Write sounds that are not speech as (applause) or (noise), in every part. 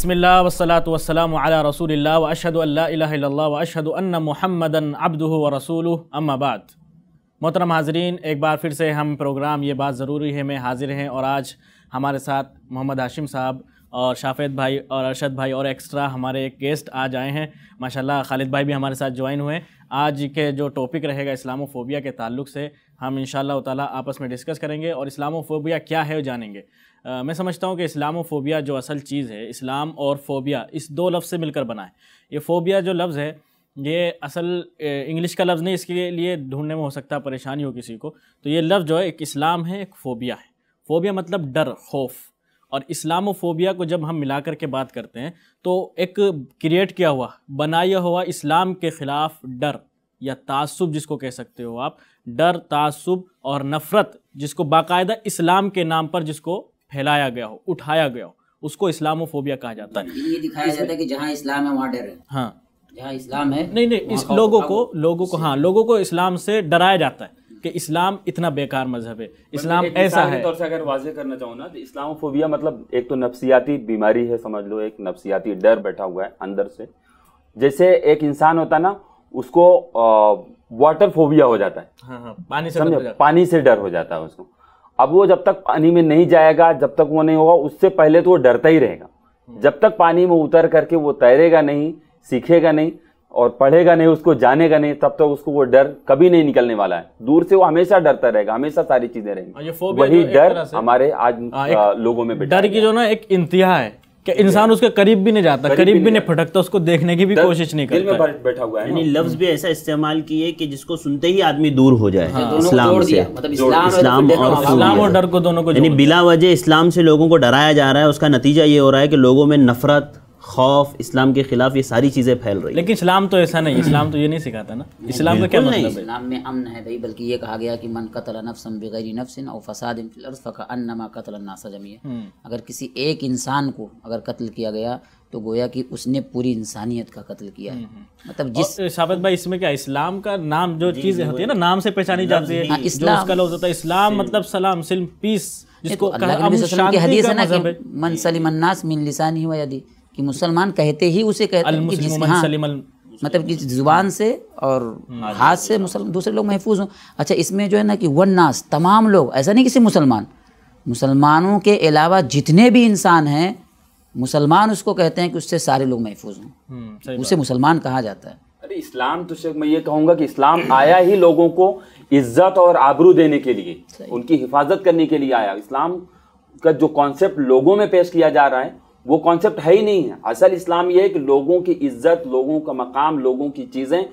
बसमिल्ला वसलात वसलम अला रसूल अशद अशद अन महमदन अब्दू व रसूल अम्माबाद मोहतरम हाजरीन एक बार फिर से हम प्रोग्राम ये बात ज़रूरी है में हाजिर हैं और आज हमारे साथ मोहम्मद हाशिम साहब और शाफेद भाई और अरशद भाई और एक्स्ट्रा हमारे एक गेस्ट आज आए हैं माशाल्लाह खालिद भाई भी हमारे साथ ज्वाइन हुए आज के जो टॉपिक रहेगा इस्लामोफोबिया के ताल्लुक से हम इन ताला आपस में डिस्कस करेंगे और इस्लामोफोबिया क्या है जानेंगे आ, मैं समझता हूँ कि इस्लामोफोबिया जो असल चीज़ है इस्लाम और फोबिया इस दो लफ्ज़ से मिलकर बना है ये फोबिया जो लफ्ज़ है ये असल इंग्लिश का लफ्ज़ नहीं इसके लिए ढूंढने में हो सकता है परेशानी हो किसी को तो ये लफ्ज़ जो है एक इस्लाम है एक फ़ोबिया है फ़ोबिया मतलब डर खौफ और इस्लामोफोबिया को जब हम मिला कर के बात करते हैं तो एक क्रिएट किया हुआ बनाया हुआ इस्लाम के ख़िलाफ़ डर या तासुब जिसको कह सकते हो आप डर तासुब और नफ़रत जिसको बाकायदा इस्लाम के नाम पर जिसको फैलाया गया हो उठाया गया हो उसको इस्लामोफोबिया कहा जाता है ये दिखाया जाता है कि जहाँ इस्लाम है वहाँ डर है हाँ जहाँ इस्लाम है नहीं नहीं इस लोगों को लोगों को हाँ लोगों को इस्लाम से डराया जाता है कि इस्लाम इतना बेकार मजहब है इस्लाम ऐसा है तौर से अगर वाजे करना चाहूँ ना तो इस्लामोफोबिया मतलब एक तो नफसियाती बीमारी है समझ लो एक नफसियाती डर बैठा हुआ है अंदर से जैसे एक इंसान होता है ना उसको वाटर फोबिया हो जाता है हाँ हाँ, पानी से पानी से डर हो जाता है उसको अब वो जब तक पानी में नहीं जाएगा जब तक वो नहीं होगा उससे पहले तो वो डरता ही रहेगा हम्म। जब तक पानी में उतर करके वो तैरेगा नहीं सीखेगा नहीं और पढ़ेगा नहीं उसको जानेगा नहीं तब तक तो उसको वो डर कभी नहीं निकलने वाला है दूर से वो हमेशा डरता रहेगा हमेशा सारी चीजें रहेंगी हाँ, वही तो डर हमारे आज हाँ, आ, लोगों में डर की जो ना एक इंतहा है कि इंसान उसके करीब भी नहीं जाता करीब, करीब भी नहीं फटकता उसको देखने की भी कोशिश नहीं करता दिल में बैठा हुआ है यानी लफ्ज भी ऐसा इस्तेमाल किए कि जिसको सुनते ही आदमी दूर हो जाए हाँ। इस्लाम से मतलब इस्लाम और इस्लाम और डर को दोनों को यानी बिला वजह इस्लाम से लोगों को डराया जा रहा है उसका नतीजा ये हो रहा है कि लोगों में नफरत खौफ इस्लाम के खिलाफ ये सारी चीज़ें फैल रही लेकिन इस्लाम तो ऐसा नहीं इस्लाम तो ये नहीं सिखाता ना नहीं, इस्लाम का क्या मतलब है इस्लाम में अमन है भाई बल्कि ये कहा गया कि मन कतल नफसन बगैर नफसिन और फसाद अन्नमा कतल नासा जमी है हम्म। अगर किसी एक इंसान को अगर कत्ल किया गया तो गोया कि उसने पूरी इंसानियत का कत्ल किया है हम्म, हम्म। मतलब जिस शाबत भाई इसमें क्या इस्लाम का नाम जो चीज़ें होती है ना नाम से पहचानी जाती है हाँ, इस्लाम का लफ्ज होता है इस्लाम मतलब सलाम सिल्म पीस तो जिसको अल्लाह की हदीस है ना कि मन सलीम मिन लिसानी हुआ यदि कि मुसलमान कहते ही उसे कहते हैं कि जिस हाँ, मतलब कि जुबान से और हाँ, हाथ से मुसलमान दूसरे लोग महफूज हों अच्छा इसमें जो है ना कि वन नास तमाम लोग ऐसा नहीं किसी मुसलमान मुसलमानों के अलावा जितने भी इंसान हैं मुसलमान उसको कहते हैं कि उससे सारे लोग महफूज हों हम्म, उसे मुसलमान कहा जाता है अरे इस्लाम तो शेख मैं ये कहूँगा कि इस्लाम आया ही लोगों को इज्जत और आबरू देने के लिए उनकी हिफाजत करने के लिए आया इस्लाम का जो कॉन्सेप्ट लोगों में पेश किया जा रहा है वो कॉन्सेप्ट है ही नहीं है असल इस्लाम यह है कि लोगों की इज्जत लोगों का मकाम लोगों की चीज़ें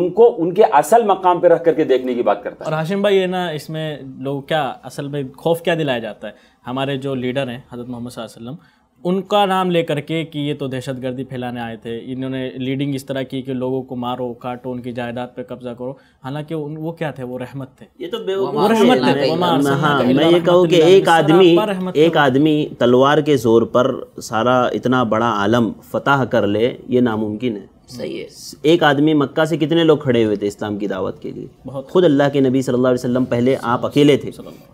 उनको उनके असल मकाम पर रख करके देखने की बात करता है और हाशिम भाई ये ना इसमें लोग क्या असल में खौफ क्या दिलाया जाता है हमारे जो लीडर हैं हज़रत मोहम्मद वसल्लम उनका नाम लेकर के कि ये तो दहशत गर्दी फैलाने आए थे इन्होंने लीडिंग इस तरह की कि लोगों को मारो काटो उनकी जायदाद पे कब्जा करो हालांकि वो क्या थे वो रहमत थे ये तो वो रहमत थे हाँ, हाँ मैं ये कहूँ कि एक आदमी एक आदमी तलवार के जोर पर सारा इतना बड़ा आलम फतह कर ले ये नामुमकिन है सही है एक आदमी मक्का से कितने लोग खड़े हुए थे इस्लाम की दावत के लिए खुद अल्लाह के नबी सल्लल्लाहु अलैहि वसल्लम पहले आप अकेले थे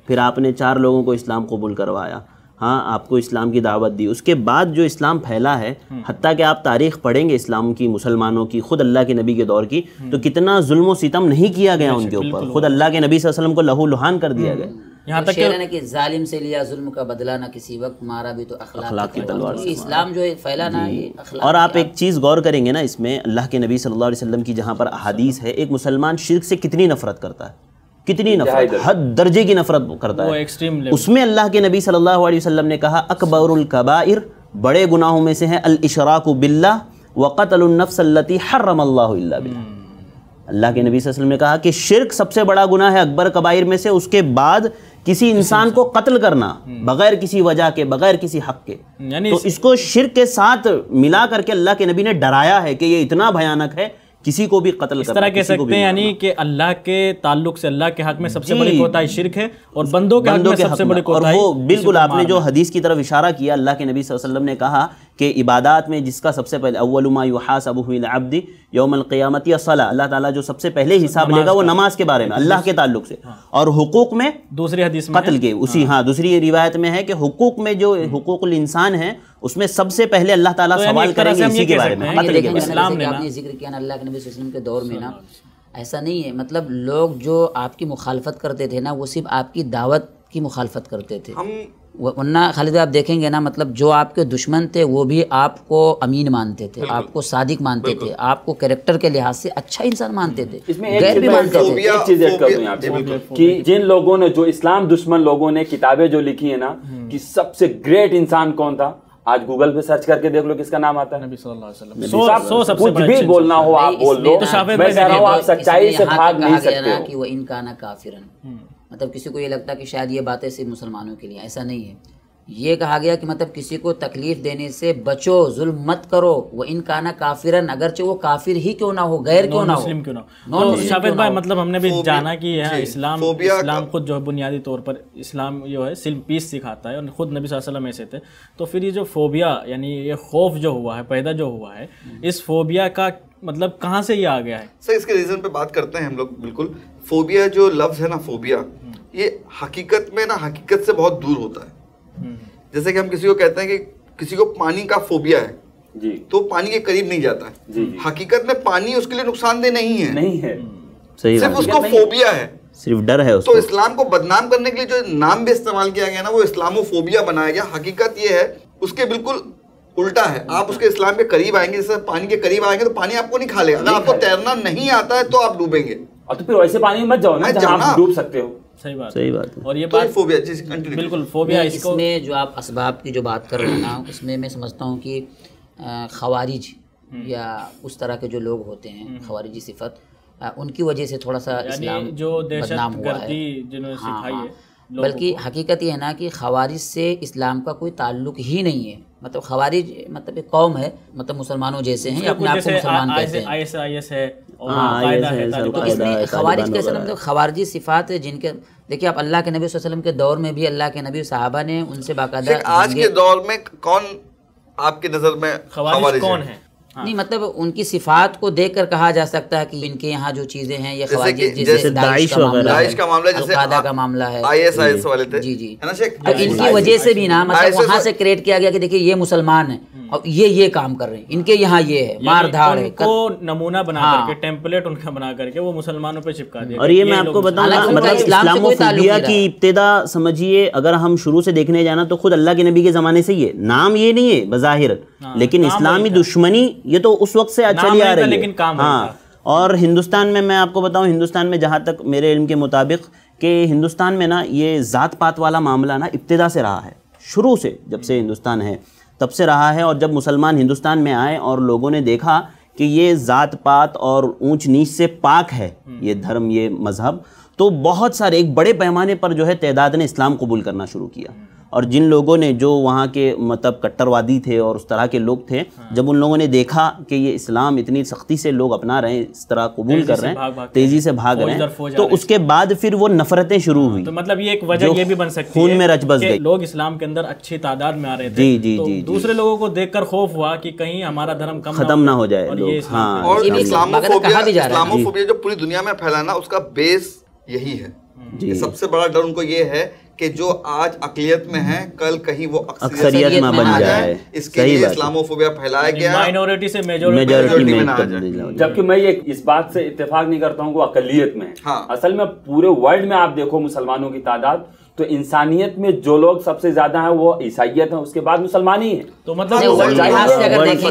फिर आपने चार लोगों को इस्लाम कबूल करवाया हाँ आपको इस्लाम की दावत दी उसके बाद जो इस्लाम फैला है हम्म। हती कि आप तारीख पढ़ेंगे इस्लाम की मुसलमानों की खुद अल्लाह के नबी के दौर की हम्म। तो कितना जुल्म सितम नहीं किया गया उनके ऊपर खुद अल्लाह के नबी वसलम को लहू लुहान कर दिया हम्म। गया यहाँ तक तो कहना कि जालिम से लिया जुल्म का बदला ना किसी वक्त मारा भी तो अखलाक की तलवार तो इस्लाम जो है फैला ना ये और आप एक चीज़ गौर करेंगे ना इसमें अल्लाह के नबी सल्लल्लाहु अलैहि वसल्लम की जहाँ पर अहादीस है एक मुसलमान शिरक से कितनी नफरत करता है कितनी नफरत हद दर्जे की नफरत करता है उसमें अल्लाह के नबी सल्लल्लाहु अलैहि वसल्लम ने कहा अकबरुल कबाइर बड़े गुनाहों में से हैं अल इशराक बिल्ला वक़तलनफ़सलती हरम हम्म। अल्लाह अल्लाह के नबी वसल्लम ने कहा कि शिरक सबसे बड़ा गुनाह है अकबर कबाइर में से उसके बाद किसी इंसान को कत्ल करना हम्म। बगैर किसी वजह के बगैर किसी हक के तो इसको शिरक के साथ मिला करके अल्लाह के नबी ने डराया है कि ये इतना भयानक है किसी को भी कत्ल इस तरह कह सकते हैं यानी कि अल्लाह के ताल्लुक से अल्लाह के हक में सबसे बड़ी कोताही शिरक है और बंदों के बंदों हक में सबसे बड़ी कोताही और वो बिल्कुल आपने जो हदीस की तरफ इशारा किया अल्लाह के नबी वसल्लम ने कहा कि इबादत में जिसका सबसे पहले अव्वलमा युहास अबूबदी यौमलक़ियामती सला अल्लाह ताला जो सबसे पहले हिसाब लेगा वो नमाज के बारे में अल्लाह के ताल्लुक से हाँ। और हकूक़ में दूसरी हदीस कत्ल के उसी हाँ, हाँ दूसरी रिवायत में है कि हकूक़ में जो हकूक़ हम्म। इंसान है उसमें सबसे पहले अल्लाह ताला तो सवाल करेंगे इसी के बारे में दौर में ना ऐसा नहीं है मतलब लोग जो आपकी मुखालफत करते थे ना वो सिर्फ आपकी दावत की मुखालफत करते थे हम वरना खालिद आप देखेंगे ना मतलब जो आपके दुश्मन थे वो भी आपको अमीन मानते थे आपको सादिक मानते थे आपको कैरेक्टर के लिहाज से अच्छा इंसान मानते थे इसमें भी मानते थे एक चीज कि जिन लोगों ने जो इस्लाम दुश्मन लोगों ने किताबें जो लिखी है ना हम्म। कि सबसे ग्रेट इंसान कौन था आज गूगल पे सर्च करके देख लो किसका नाम आता है नबी सल्लल्लाहो सो, सो कुछ भी बोलना हो आप बोल लो तो मैं कह रहा हूँ आप सच्चाई से भाग नहीं सकते कि वो इनका ना काफिरन मतलब किसी को ये लगता कि शायद ये बातें सिर्फ मुसलमानों के लिए ऐसा नहीं है ये कहा गया कि मतलब किसी को तकलीफ़ देने से बचो जुल्म मत करो वो इन काना काफिर अगरचे वो काफिर ही क्यों ना हो गैर क्यों ना हो मुस्लिम क्यों ना हो तो शाबिर भाई मतलब हमने भी जाना कि यह इस्लाम इस्लाम खुद जो है बुनियादी तौर पर इस्लाम जो है सिल्म पीस सिखाता है और खुद नबी वसल्लम ऐसे थे तो फिर ये जो फोबिया यानी ये खौफ जो हुआ है पैदा जो हुआ है इस फोबिया का मतलब कहाँ से ये आ गया है सर इसके रीज़न पे बात करते हैं हम लोग बिल्कुल फोबिया जो लफ्ज़ है ना फोबिया ये हकीकत में ना हकीकत से बहुत दूर होता है हम्म। जैसे कि हम किसी को कहते हैं कि किसी को पानी का फोबिया है जी। तो पानी के करीब नहीं जाता है जी, जी। हकीकत में पानी उसके लिए नुकसानदेह नहीं है नहीं है हम्म। सही सिर्फ उसको फोबिया है सिर्फ डर है तो उसको। तो इस्लाम को बदनाम करने के लिए जो नाम भी इस्तेमाल किया गया ना वो इस्लामोफोबिया बनाया गया हकीकत ये है उसके बिल्कुल उल्टा है आप हम्म। उसके इस्लाम के करीब आएंगे जैसे पानी के करीब आएंगे तो पानी आपको नहीं खा लेगा अगर आपको तैरना नहीं आता है तो आप डूबेंगे और तो फिर ऐसे पानी में मत जाओ ना जहाँ आप डूब सकते हो सही बात सही बात और ये बात फोबिया बिल्कुल फोबिया इसमें जो आप इसबाब की जो बात कर रहे हैं ना उसमें मैं समझता हूँ कि खवारिज हम्म। या उस तरह के जो लोग होते हैं हम्म। खवारिजी सिफत उनकी वजह से थोड़ा सा इस्लाम जो बदनाम हुआ है हाँ, हाँ, है बल्कि हकीकत यह है ना कि खवारिज से इस्लाम का कोई ताल्लुक ही नहीं है मतलब खवारिज मतलब एक कौम है मतलब मुसलमानों जैसे हैं अपने आप को मुसलमान कहते हैं है हाँ, तो इसमें खवारिज कैसे मतलब खवारजी सिफात जिनके देखिए आप अल्लाह के नबी वसल्लम के दौर में भी अल्लाह के नबी साहबा ने उनसे बाकायदा आज के दौर में कौन आपकी नज़र में खवारिज कौन है हाँ। नहीं मतलब उनकी सिफात को देख कर कहा जा सकता है कि इनके यहाँ जो चीजें हैं ये जैसे, का मामला है जी जी इनकी वजह से भी ना मतलब वहाँ से क्रिएट किया गया कि देखिए ये मुसलमान है हम्म। और ये ये काम कर रहे हैं इनके हाँ। यहाँ ये है मार धाड़ है कर... नमूना बना हाँ। करके टेम्पलेट उनका बना करके वो मुसलमानों पे चिपका दिया और ये, ये मैं आपको बताऊंगा मतलब इस्लामोफोबिया की इब्तदा समझिए अगर हम शुरू से देखने जाना तो खुद अल्लाह के नबी के जमाने से ये नाम ये नहीं है बज़ाहिर हाँ, लेकिन इस्लामी दुश्मनी ये तो उस वक्त से चली आ रही है लेकिन काम हाँ और हिंदुस्तान में मैं आपको बताऊँ हिंदुस्तान में जहाँ तक मेरे इल्म के मुताबिक कि हिंदुस्तान में ना ये ज़ात पात वाला मामला ना इब्तदा से रहा है शुरू से जब से हिंदुस्तान है तब से रहा है और जब मुसलमान हिंदुस्तान में आए और लोगों ने देखा कि ये ज़ात पात और ऊंच नीच से पाक है हम्म। ये धर्म ये मज़हब तो बहुत सारे एक बड़े पैमाने पर जो है तैदाद ने इस्लाम कबूल करना शुरू किया हम्म। और जिन लोगों ने जो वहाँ के मतलब कट्टरवादी थे और उस तरह के लोग थे हाँ। जब उन लोगों ने देखा कि ये इस्लाम इतनी सख्ती से लोग अपना रहे हैं इस तरह कबूल कर रहे हैं तेज़ी से भाग रहे हैं तो उसके बाद फिर वो नफरतें शुरू हाँ, हुई तो मतलब ये एक वजह ये भी बन सकती खून में रच बस गई लोग इस्लाम के अंदर अच्छी तादाद में आ रहे थे जी जी तो जी दूसरे लोगों को देख खौफ हुआ की कहीं हमारा धर्म खत्म ना हो जाए हाँ जो पूरी दुनिया में फैलाना उसका बेस यही है सबसे बड़ा डर उनको ये है कि जो आज अकलियत में है कल कहीं वो अक्सरियत में बन जाए इसके लिए इस्लामोफोबिया फैलाया गया माइनॉरिटी से मेजोरिटी में ना जबकि मैं ये इस बात से इत्तेफाक नहीं करता हूँ वो अकलियत में हाँ। असल में पूरे वर्ल्ड में आप देखो मुसलमानों की तादाद तो इंसानियत में जो लोग सबसे ज्यादा हैं वो ईसाइयत है उसके बाद मुसलमानी है तो मतलब तो,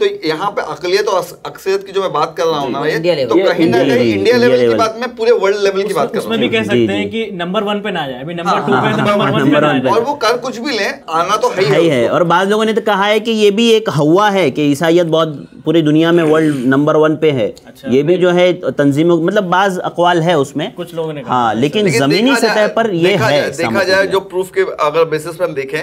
तो यहाँ पे अकलियत और अक्सरियत की जो मैं बात कर रहा हूँ तो कहीं ना कहीं इंडिया लेवल की बात में पूरे वर्ल्ड लेवल की बात कर रहा भी कह सकते हैं कि नंबर वन पे ना जाए अभी नंबर टू हाँ। पे हाँ, नंबर वन और वो कर कुछ भी ले आना तो है है और बाद लोगों ने तो कहा है कि ये भी एक हवा है कि ईसाइत बहुत पूरी दुनिया में वर्ल्ड नंबर वन पे है अच्छा, ये भी जो है तंजीमों मतलब बाज अकवाल है उसमें कुछ लोगों ने हाँ लेकिन, लेकिन जमीनी सतह पर ये देखा है जाए, देखा जाए जो प्रूफ के अगर बेसिस पर हम देखें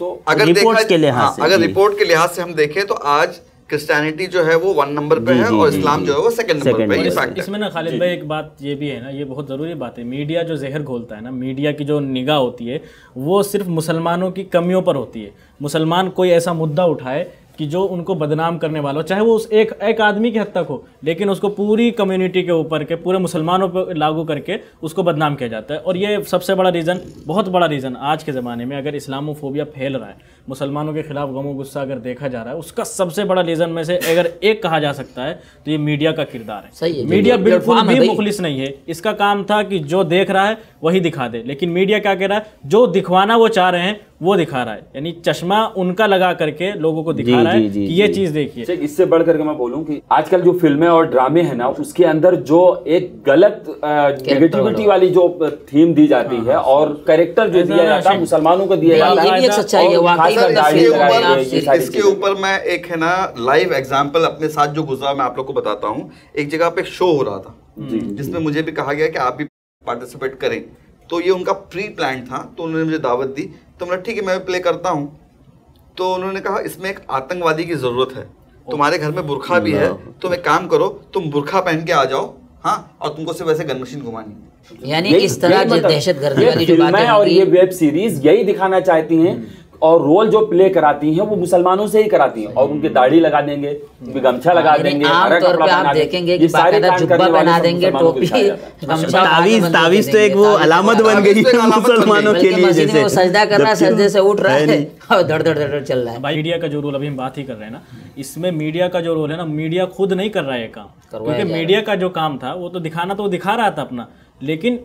तो अगर रिपोर्ट के लिहाज हाँ, से अगर रिपोर्ट के लिहाज से हम देखें तो आज क्रिस्टानिटी जो है वो वन नंबर पे है और इस्लाम जो है वो सेकंड नंबर पे है फैक्ट इसमें ना खालिद भाई एक बात ये भी है ना ये बहुत ज़रूरी बात है मीडिया जो जहर घोलता है ना मीडिया की जो निगाह होती है वो सिर्फ मुसलमानों की कमियों पर होती है मुसलमान कोई ऐसा मुद्दा उठाए कि जो उनको बदनाम करने वाला हो चाहे वो उस एक एक आदमी की हद तक हो लेकिन उसको पूरी कम्युनिटी के ऊपर के पूरे मुसलमानों पर लागू करके उसको बदनाम किया जाता है और ये सबसे बड़ा रीज़न बहुत बड़ा रीज़न आज के ज़माने में अगर इस्लामोफोबिया फैल रहा है मुसलमानों के खिलाफ गमो गुस्सा अगर देखा जा रहा है उसका सबसे बड़ा रीज़न में से अगर एक कहा जा सकता है तो ये मीडिया का किरदार है सही है मीडिया बिल्कुल भी मुखलिस नहीं है इसका काम था कि जो देख रहा है वही दिखा दे लेकिन मीडिया क्या कह रहा है जो दिखवाना वो चाह रहे हैं वो दिखा रहा है यानी चश्मा उनका लगा करके लोगों को दिखा जी, रहा है जी, कि ये चीज देखिए इससे बढ़ करके मैं बोलूँ कि आजकल जो फिल्में और ड्रामे हैं ना उसके अंदर जो एक गलत नेगेटिविटी वाली जो थीम दी जाती हाँ, है हाँ, और कैरेक्टर जो दिया जाता है मुसलमानों को दिया जाता है इसके ऊपर मैं एक है ना लाइव एग्जाम्पल अपने साथ जो गुजरा मैं आप लोग को बताता हूँ एक जगह पे शो हो रहा था जिसमें मुझे भी कहा गया कि आप भी पार्टिसिपेट करें तो ये उनका प्री प्लान था तो उन्होंने मुझे दावत दी तो मैंने ठीक है मैं भी प्ले करता हूँ तो उन्होंने कहा इसमें एक आतंकवादी की ज़रूरत है तुम्हारे घर में बुरखा भी है तुम एक काम करो तुम बुरखा पहन के आ जाओ हाँ और तुमको सिर्फ वैसे गन मशीन घुमानी यानी इस तरह मतलब दहशत गर्दी वाली जो बातें और ये वेब सीरीज यही दिखाना चाहती हैं हम्म। और रोल जो प्ले कराती हैं वो मुसलमानों से ही कराती हैं और उनके दाढ़ी लगा देंगे उनके गमछा लगा देंगे पे आप देखेंगे कि जुब्बा बना देंगे टोपी तावीज तावीज तो एक वो अलामत बन गई है मुसलमानों के लिए जैसे सजदा कर रहा सजदे से उठ रहा है (laughs) और धड़ धड़ धड़ चल रहा है मीडिया का जो रोल अभी हम बात ही कर रहे हैं ना इसमें मीडिया का जो रोल है ना मीडिया खुद नहीं कर रहा है काम क्योंकि मीडिया का जो काम था वो तो दिखाना तो दिखा रहा था अपना लेकिन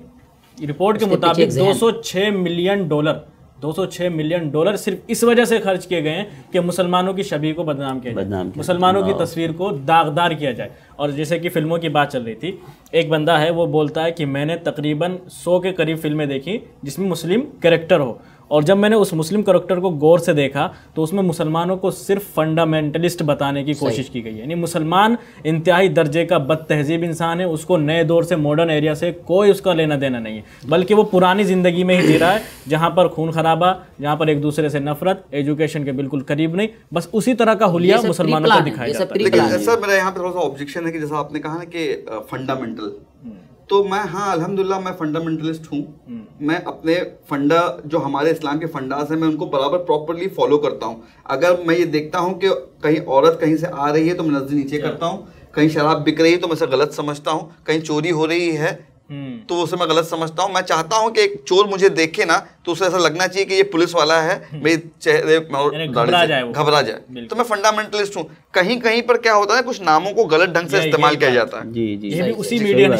रिपोर्ट के मुताबिक 206 मिलियन डॉलर 206 मिलियन डॉलर सिर्फ इस वजह से खर्च किए गए हैं कि मुसलमानों की शबी को बदनाम किया जाए मुसलमानों की तस्वीर को दागदार किया जाए और जैसे कि फिल्मों की बात चल रही थी एक बंदा है वो बोलता है कि मैंने तकरीबन सौ के करीब फिल्में देखी जिसमें मुस्लिम कैरेक्टर हो और जब मैंने उस मुस्लिम करेक्टर को गौर से देखा तो उसमें मुसलमानों को सिर्फ फंडामेंटलिस्ट बताने की कोशिश की गई यानी मुसलमान इंतहाई दर्जे का बद तहजीब इंसान है उसको नए दौर से मॉडर्न एरिया से कोई उसका लेना देना नहीं है बल्कि वो पुरानी ज़िंदगी में ही जी रहा है जहाँ पर खून खराबा जहाँ पर एक दूसरे से नफरत एजुकेशन के बिल्कुल करीब नहीं बस उसी तरह का हुलिया मुसलमानों को दिखाया सर मेरा यहाँ पर थोड़ा सा ऑब्जेक्शन है कि जैसा आपने कहा ना कि फंडामेंटल तो मैं हाँ अलहमदुल्ला मैं फंडामेंटलिस्ट हूँ हम्म। मैं अपने फंडा जो हमारे इस्लाम के फंडाज हैं मैं उनको बराबर प्रॉपरली फॉलो करता हूँ अगर मैं ये देखता हूँ कि कहीं औरत कहीं से आ रही है तो मैं नजर नीचे करता हूँ कहीं शराब बिक रही है तो मैं गलत समझता हूँ कहीं चोरी हो रही है हम्म। तो उसे मैं गलत समझता हूँ मैं चाहता हूँ कि एक चोर मुझे देखे ना तो उसे ऐसा लगना चाहिए कि ये पुलिस वाला है हम्म। मेरे चेहरे घबरा जाए तो मैं फंडामेंटलिस्ट हूँ कहीं कहीं पर क्या होता है कुछ नामों को गलत ढंग से इस्तेमाल किया जाता है जी जी ये भी उसी मीडिया ने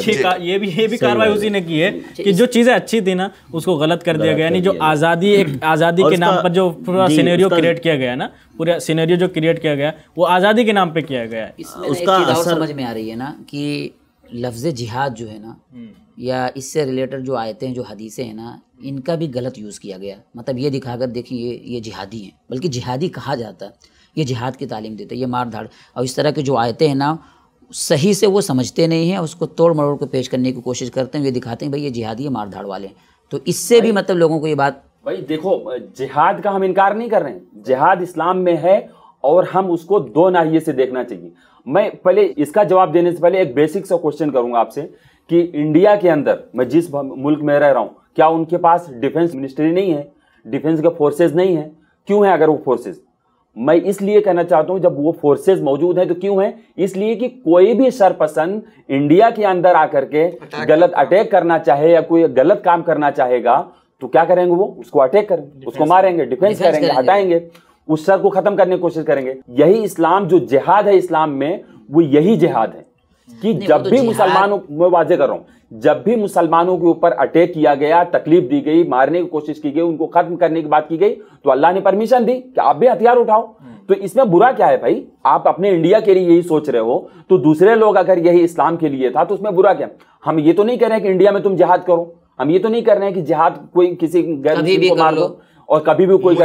ये भी ये भी कार्रवाई उसी ने की है कि जो चीजें अच्छी थी ना उसको गलत कर दिया गया यानी जो आज़ादी एक आज़ादी के नाम पर जो पूरा सीनेरियो क्रिएट किया गया ना पूरा सीनेरियो जो क्रिएट किया गया वो आज़ादी के नाम पे किया गया है उसका समझ में आ रही है ना कि लफ्ज़ जिहाद जो है ना हम्म। या इससे रिलेटेड जो आयतें जो हदीसें हैं ना इनका भी गलत यूज़ किया गया मतलब ये दिखाकर देखिए ये ये जिहादी हैं बल्कि जिहादी कहा जाता है ये जिहाद की तालीम देते ये मार धाड़ और इस तरह के जो आयतें हैं ना सही से वो समझते नहीं हैं उसको तोड़ मरोड़ को पेश करने की कोशिश करते हैं ये दिखाते हैं भाई ये जिहादी है मार धाड़ वाले हैं तो इससे भी मतलब लोगों को ये बात भाई देखो जिहाद का हम इनकार नहीं कर रहे हैं जिहाद इस्लाम में है और हम उसको दो नाहिए से देखना चाहिए मैं पहले इसका जवाब देने से पहले एक बेसिक सा क्वेश्चन करूंगा आपसे कि इंडिया के अंदर मैं जिस मुल्क में रह रहा हूं क्या उनके पास डिफेंस मिनिस्ट्री नहीं है डिफेंस के फोर्सेज नहीं है क्यों है अगर वो फोर्सेज मैं इसलिए कहना चाहता हूं जब वो फोर्सेज मौजूद है तो क्यों है इसलिए कि कोई भी सरपसन इंडिया के अंदर आकर के गलत अटैक करना चाहे या कोई गलत काम करना चाहेगा तो क्या करेंगे वो उसको अटैक करेंगे उसको मारेंगे डिफेंस करेंगे हटाएंगे उस शर को खत्म करने की कोशिश करेंगे यही इस्लाम जो जिहाद है इस्लाम में वो यही जिहाद है कि जब तो भी मुसलमानों मैं वाजे कर रहा जब भी मुसलमानों के ऊपर अटैक किया गया तकलीफ दी गई मारने की कोशिश की गई उनको खत्म करने की बात की गई तो अल्लाह ने परमिशन दी कि आप भी हथियार उठाओ हम्म। तो इसमें बुरा क्या है भाई आप अपने इंडिया के लिए यही सोच रहे हो तो दूसरे लोग अगर यही इस्लाम के लिए था तो उसमें बुरा क्या हम ये तो नहीं कह रहे हैं कि इंडिया में तुम जिहाद करो हम ये तो नहीं कर रहे हैं कि जिहाद कोई किसी गैर को मार लो और कभी भी कोई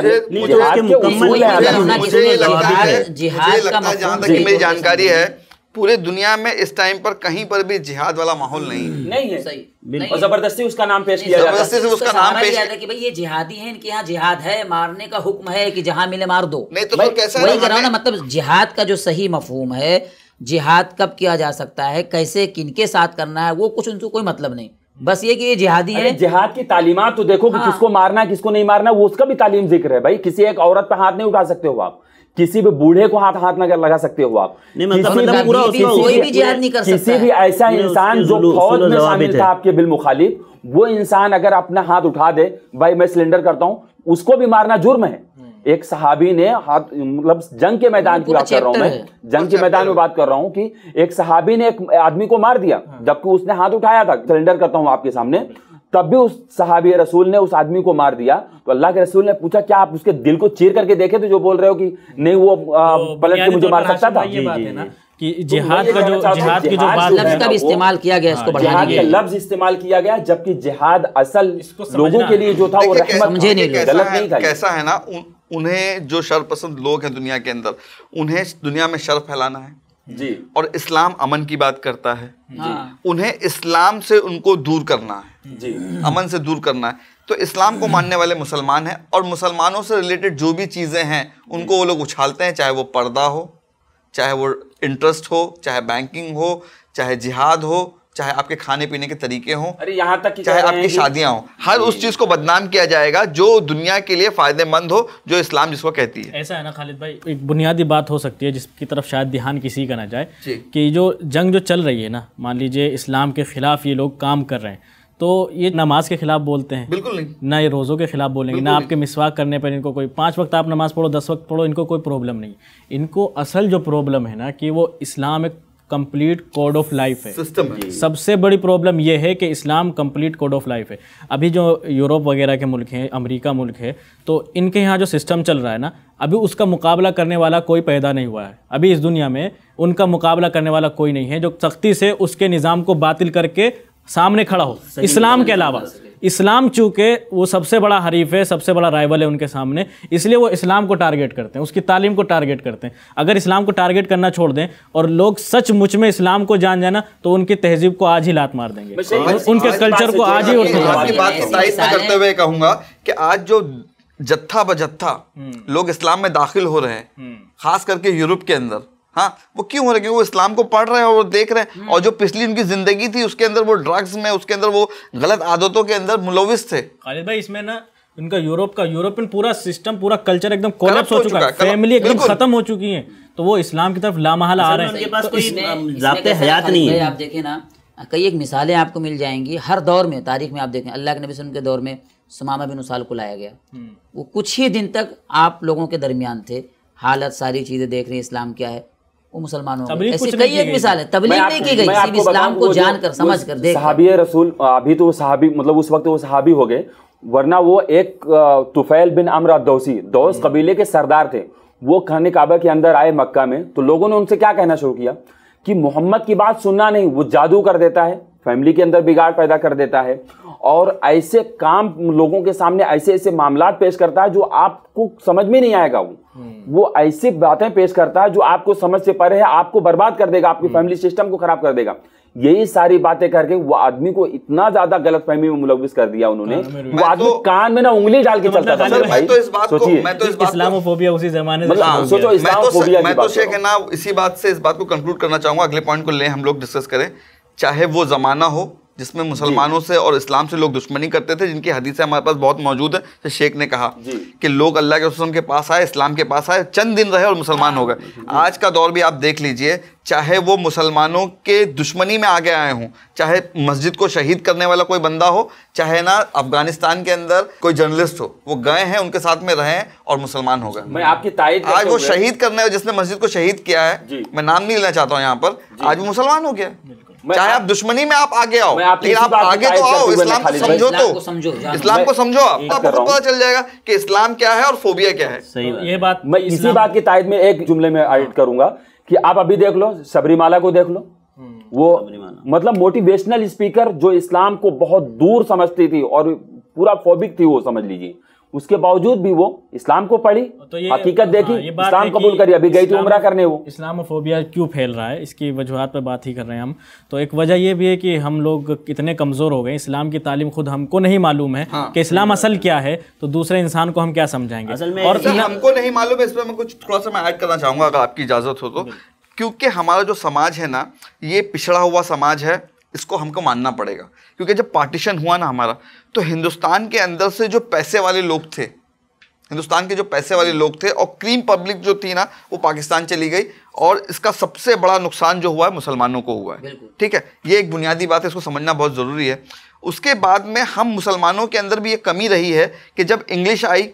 जिहाद जहाँ तक मेरी जानकारी है पूरे दुनिया में इस टाइम पर कहीं पर भी जिहाद वाला माहौल नहीं नहीं है सही जबरदस्ती उसका नाम पेश किया जबरदस्ती उसका नाम पेश किया कि भाई ये जिहादी है इनके यहाँ जिहाद है मारने का हुक्म है कि जहाँ मिले मार दो नहीं तो कैसा वही कर ना मतलब जिहाद का जो सही मफहूम है जिहाद कब किया जा सकता है कैसे किनके साथ करना है वो कुछ उनको कोई मतलब नहीं बस ये कि ये जिहादी है जिहाद की तालीमत तो देखो हाँ। कि किसको मारना किसको नहीं मारना वो उसका भी तालीम जिक्र है भाई किसी एक औरत पर हाथ नहीं उठा सकते हो आप किसी भी बूढ़े को हाथ हाथ ना लगा सकते हो आप मतलब किसी मतलब भी ऐसा इंसान जो फौज में शामिल था आपके बिल मुखालिफ वो इंसान अगर अपना हाथ उठा दे भाई मैं सिलेंडर करता हूँ उसको भी मारना जुर्म है एक सहाबी ने हाथ मतलब जंग के मैदान की बात कर रहा हूं मैं जंग के मैदान में बात कर रहा हूं कि एक सहाबी ने एक आदमी को मार दिया हाँ। जबकि उसने हाथ उठाया था सरेंडर करता हूं आपके सामने तब भी उस सहाबी रसूल ने उस आदमी को मार दिया तो अल्लाह के रसूल ने पूछा क्या आप उसके दिल को चीर करके देखे तो जो बोल रहे हो कि नहीं वो तो पलट के मुझे मार सकता था जी, जी, कि तो जिहाद का जो जिहाद की जो बात लफ्ज का इस्तेमाल किया गया इसको हाँ, बढ़ाने के लिए लफ्ज इस्तेमाल किया गया जबकि जिहाद असल लोगों के लिए जो था वो समझे नहीं गलत नहीं था कैसा है ना उन्हें जो पसंद लोग हैं दुनिया के अंदर उन्हें दुनिया में शर फैलाना है जी और इस्लाम अमन की बात करता है जी हाँ। उन्हें इस्लाम से उनको दूर करना है जी अमन से दूर करना है तो इस्लाम को मानने वाले मुसलमान हैं और मुसलमानों से रिलेटेड जो भी चीज़ें हैं उनको वो लोग उछालते हैं चाहे वो पर्दा हो चाहे वो इंटरेस्ट हो चाहे बैंकिंग हो चाहे जिहाद हो चाहे आपके खाने पीने के तरीके हों अरे यहाँ तक चाहे आपकी शादियां हों हर उस चीज को बदनाम किया जाएगा जो दुनिया के लिए फायदेमंद हो जो इस्लाम जिसको कहती है ऐसा है ना खालिद भाई एक बुनियादी बात हो सकती है जिसकी तरफ शायद ध्यान किसी का ना जाए कि जो जंग जो चल रही है ना मान लीजिए इस्लाम के खिलाफ ये लोग काम कर रहे हैं तो ये नमाज के खिलाफ बोलते हैं बिल्कुल नहीं ना ये रोज़ों के खिलाफ बोलेंगे ना आपके मिसवाक करने पर इनको कोई पाँच वक्त आप नमाज़ पढ़ो दस वक्त पढ़ो इनको कोई प्रॉब्लम नहीं इनको असल जो प्रॉब्लम है ना कि वो इस्लाम एक कंप्लीट कोड ऑफ लाइफ है सिस्टम सबसे बड़ी प्रॉब्लम यह है कि Islam complete code of life है अभी जो यूरोप वगैरह के मुल्क हैं अमरीका मुल्क है तो इनके यहाँ जो सिस्टम चल रहा है ना अभी उसका मुकाबला करने वाला कोई पैदा नहीं हुआ है अभी इस दुनिया में उनका मुकाबला करने वाला कोई नहीं है जो सख्ती से उसके निज़ाम को बातिल करके सामने खड़ा हो इस्लाम के अलावा इस्लाम चूँकि वो सबसे बड़ा हरीफ है सबसे बड़ा राइवल है उनके सामने इसलिए वो इस्लाम को टारगेट करते हैं उसकी तालीम को टारगेट करते हैं अगर इस्लाम को टारगेट करना छोड़ दें और लोग सच मुच में इस्लाम को जान जाना तो उनकी तहजीब को आज ही लात मार देंगे उनके कल्चर को आज ही करते हुए कहूँगा कि आज जो जत्था बजत्था हम्म। लोग इस्लाम में दाखिल हो रहे हैं हम्म। खास करके यूरोप के अंदर हाँ वो क्यों हो रहा है क्योंकि वो इस्लाम को पढ़ रहे हैं और वो देख रहे हैं और जो पिछली उनकी जिंदगी थी उसके अंदर वो ड्रग्स में उसके अंदर वो गलत आदतों के अंदर मुलविस थे खालिद भाई इसमें ना उनका यूरोप का यूरोपियन पूरा सिस्टम पूरा कल्चर एकदम कोलैप्स हो चुका है फैमिली एकदम खत्म हो चुकी है तो वो इस्लाम की तरफ लामहाल आ रहे हैं उनके पास तो कोई हयात नहीं है आप देखें ना कई एक मिसालें आपको मिल जाएंगी हर दौर में तारीख में आप देखें अल्लाह के नबी वसल्लम के दौर में सुमामा बिन उसाल को लाया गया हम्म। वो कुछ ही दिन तक आप लोगों के दरमियान थे हालत सारी चीज़ें देख रहे हैं इस्लाम क्या है वो मुसलमान ऐसी कई एक मिसाल है तबलीग नहीं की गई इस्लाम को जानकर समझ कर देख सहाबी रसूल अभी तो वो सहाबी मतलब उस वक्त तो वो सहाबी हो गए वरना वो एक तुफैल बिन अमर दौसी दौस हम्म। कबीले के सरदार थे वो खाने काबा के अंदर आए मक्का में तो लोगों ने उनसे क्या कहना शुरू किया कि मोहम्मद की बात सुनना नहीं वो जादू कर देता है फैमिली के अंदर बिगाड़ पैदा कर देता है और ऐसे काम लोगों के सामने ऐसे ऐसे मामला पेश करता है जो आपको समझ में नहीं आएगा वो हम्म। वो ऐसी बातें पेश करता है जो आपको समझ से परे है आपको बर्बाद कर देगा आपकी हम्म। फैमिली सिस्टम को खराब कर देगा यही सारी बातें करके वो आदमी को इतना ज्यादा गलत फहमी में मुलविस कर दिया उन्होंने वो आदमी तो, कान में ना उंगली डाल के तो मतलब चलता था तो- भाई तो इस बात सोचिए मैं तो इस इस्लामोफोबिया उसी जमाने मतलब सोचो इस्लामोफोबिया मैं तो शेख तो ना इसी बात से इस बात को कंक्लूड करना चाहूंगा अगले पॉइंट को ले हम लोग डिस्कस करें चाहे वो ज़माना हो जिसमें मुसलमानों से और इस्लाम से लोग दुश्मनी करते थे जिनकी हदीसें हमारे पास बहुत मौजूद है तो शेख ने कहा कि लोग अल्लाह के रसूल के पास आए इस्लाम के पास आए चंद दिन रहे और मुसलमान हो गए आज का दौर भी आप देख लीजिए चाहे वो मुसलमानों के दुश्मनी में आगे आए हों चाहे मस्जिद को शहीद करने वाला कोई बंदा हो चाहे ना अफगानिस्तान के अंदर कोई जर्नलिस्ट हो वो गए हैं उनके साथ में रहे और मुसलमान हो गए मैं आपकी तारीफ आज वो शहीद करने जिसने मस्जिद को शहीद किया है मैं नाम नहीं लेना चाहता हूँ यहाँ पर आज वो मुसलमान हो गया चाहे आप दुश्मनी में आप आगे आओ लेकिन आप आगे तो आओ तो। हाँ। इस्लाम को समझो तो इस्लाम को समझो आपको खुद पता चल जाएगा कि इस्लाम क्या है और फोबिया क्या है ये बात मैं इसी बात की तायद में एक जुमले में एडिट हाँ। करूंगा कि आप अभी देख लो सबरीमाला को देख लो हम्म। वो मतलब मोटिवेशनल स्पीकर जो इस्लाम को बहुत दूर समझती थी और पूरा फोबिक थी वो समझ लीजिए उसके बावजूद भी वो इस्लाम को पढ़ी तो ये हकीकत हाँ, देखी हाँ, ये इस्लाम कबूल करी अभी गई थी उम्र करने वो इस्लामोफोबिया क्यों फैल रहा है इसकी वजूहत पर बात ही कर रहे हैं हम तो एक वजह ये भी है कि हम लोग कितने कमज़ोर हो गए इस्लाम की तालीम खुद हमको नहीं मालूम है हाँ, कि इस्लाम असल क्या है तो दूसरे इंसान को हम क्या समझाएंगे और हमको नहीं मालूम है इस पर मैं कुछ थोड़ा सा मैं ऐड करना चाहूँगा अगर आपकी इजाज़त हो तो क्योंकि हमारा जो समाज है ना ये पिछड़ा हुआ समाज है इसको हमको मानना पड़ेगा क्योंकि जब पार्टीशन हुआ ना हमारा तो हिंदुस्तान के अंदर से जो पैसे वाले लोग थे हिंदुस्तान के जो पैसे वाले लोग थे और क्रीम पब्लिक जो थी ना वो पाकिस्तान चली गई और इसका सबसे बड़ा नुकसान जो हुआ है मुसलमानों को हुआ है ठीक है ये एक बुनियादी बात है इसको समझना बहुत ज़रूरी है उसके बाद में हम मुसलमानों के अंदर भी ये कमी रही है कि जब इंग्लिश आई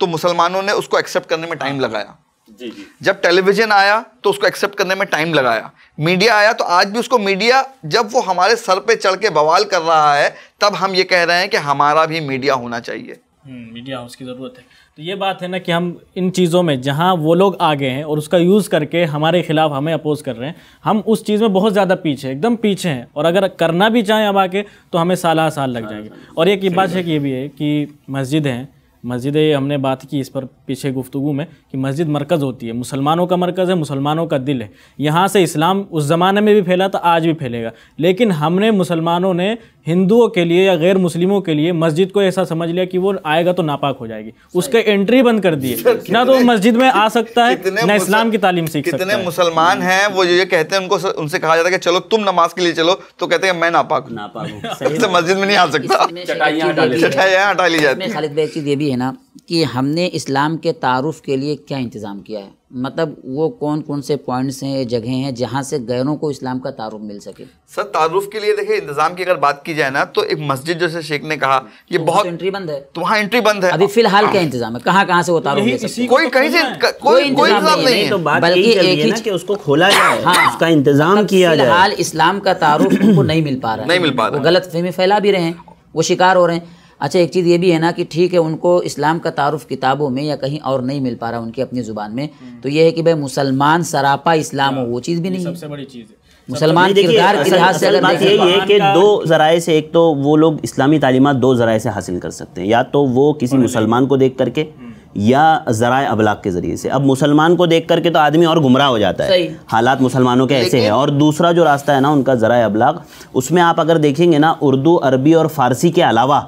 तो मुसलमानों ने उसको एक्सेप्ट करने में टाइम लगाया जी जी जब टेलीविजन आया तो उसको एक्सेप्ट करने में टाइम लगाया मीडिया आया तो आज भी उसको मीडिया जब वो हमारे सर पे चढ़ के बवाल कर रहा है तब हम ये कह रहे हैं कि हमारा भी मीडिया होना चाहिए मीडिया हम्म, हाउस की ज़रूरत है तो ये बात है ना कि हम इन चीज़ों में जहाँ वो लोग आगे हैं और उसका यूज़ करके हमारे खिलाफ हमें अपोज कर रहे हैं हम उस चीज़ में बहुत ज़्यादा पीछे एकदम पीछे हैं और अगर करना भी चाहें अब आके तो हमें साल साल लग जाएगी और एक ये बात है कि ये भी है कि मस्जिद हैं मस्जिद हमने बात की इस पर पीछे गुफ्तु में कि मस्जिद मरकज़ होती है मुसलमानों का मरकज़ है मुसलमानों का दिल है यहाँ से इस्लाम उस ज़माने में भी फैला था आज भी फैलेगा लेकिन हमने मुसलमानों ने हिंदुओं के लिए या गैर मुस्लिमों के लिए मस्जिद को ऐसा समझ लिया कि वो आएगा तो नापाक हो जाएगी उसके एंट्री बंद कर दिए ना तो मस्जिद में आ सकता है ना इस्लाम की तालीम सीख कितने मुसलमान हैं वो ये कहते हैं उनको उनसे कहा जाता है कि चलो तुम नमाज के लिए चलो तो कहते हैं मैं नापाक नापाक (laughs) तो मस्जिद में नहीं आ सकता चटाइयाँ हटा ली जाती है ये भी है ना कि हमने इस्लाम के तारुफ के लिए क्या इंतज़ाम किया है मतलब वो कौन कौन से पॉइंट्स हैं जगह हैं जहाँ से गैरों को इस्लाम का तारुफ मिल सके सर तारुफ के लिए देखिए इंतजाम की अगर बात की जाए ना तो एक मस्जिद जैसे शेख ने कहा ये तो बहुत एंट्री बंद है तो वहाँ एंट्री बंद है अभी फिलहाल क्या इंतजाम है कहाँ कहाँ से वो तारुफ मिल सकते तो कोई कहीं से कोई इंतजाम नहीं है तो बल्कि एक ही उसको खोला जाए हाँ। उसका इंतजाम किया जाए फिलहाल इस्लाम का तारुफ उनको नहीं मिल पा रहा है नहीं मिल पा रहा गलत फहमी फैला भी रहे हैं वो शिकार हो रहे हैं अच्छा एक चीज़ ये भी है ना कि ठीक है उनको इस्लाम का तारुफ किताबों में या कहीं और नहीं मिल पा रहा उनकी अपनी ज़ुबान में हम्म। तो ये है कि भाई मुसलमान सरापा इस्लाम हो हाँ, वो चीज़ भी नहीं सबसे बड़ी चीज़ है मुसलमान किरदार के लिहाज से बात यही है तो कि दो ज़राए से एक तो वो लोग इस्लामी तालीमत दो ज़राए से हासिल कर सकते हैं या तो वो किसी मुसलमान को देख करके हम्म। या ज़राए अबलाग के ज़रिए से अब मुसलमान को देख करके तो आदमी और गुमराह हो जाता है हालात मुसलमानों के ऐसे हैं और दूसरा जो रास्ता है ना उनका ज़राए अबलाग उसमें आप अगर देखेंगे ना उर्दू अरबी और फ़ारसी के अलावा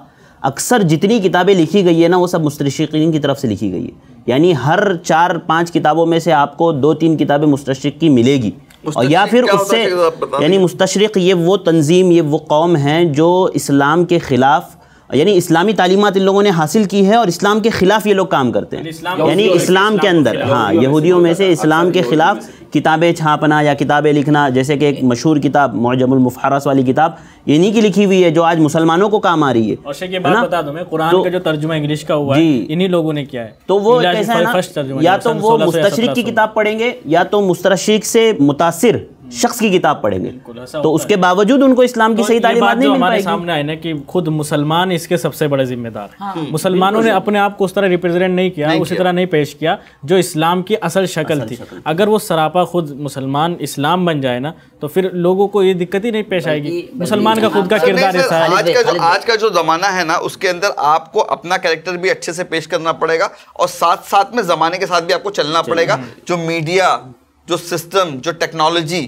अक्सर जितनी किताबें लिखी गई है ना वो सब मुस्तशिकीन की तरफ से लिखी गई है यानी हर चार पांच किताबों में से आपको दो तीन किताबें मुस्तरशिक की मिलेगी और या फिर उससे यानी मुस्तशरक ये वो तंजीम ये वो कौम है जो इस्लाम के ख़िलाफ़ यानी इस्लामी तालीमत इन लोगों ने हासिल की है और इस्लाम के खिलाफ ये लोग काम करते हैं यानी इस्लाम के अंदर हाँ यहूदियों में से इस्लाम के खिलाफ किताबें छापना या किताबें लिखना जैसे कि एक मशहूर किताब मौजमुलमफारस वाली किताब इन्हीं की लिखी हुई है जो आज मुसलमानों को काम आ रही है बात बता दूं मैं कुरान तो, का जो तर्जुमा इंग्लिश का हुआ है इन्हीं लोगों ने किया है तो वो कैसा है ना या तो वो मुस्तशरक की किताब पढ़ेंगे या तो मुस्तशरक से मुतासर शख्स की किताब पढ़ेंगे तो उसके बावजूद उनको इस्लाम की तो सही तालीम नहीं मिल पाएगी सामने आए ना कि खुद मुसलमान इसके सबसे बड़े जिम्मेदार हैं हाँ। मुसलमानों ने अपने आप को उस तरह रिप्रेजेंट नहीं किया उसी तरह नहीं पेश किया जो इस्लाम की असल शक्ल थी अगर वो सरापा खुद मुसलमान इस्लाम बन जाए ना तो फिर लोगों को ये दिक्कत ही नहीं पेश आएगी मुसलमान का खुद का किरदार ऐसा है आज का जो जमाना है ना उसके अंदर आपको अपना कैरेक्टर भी अच्छे से पेश करना पड़ेगा और साथ साथ में जमाने के साथ भी आपको चलना पड़ेगा जो मीडिया जो सिस्टम जो टेक्नोलॉजी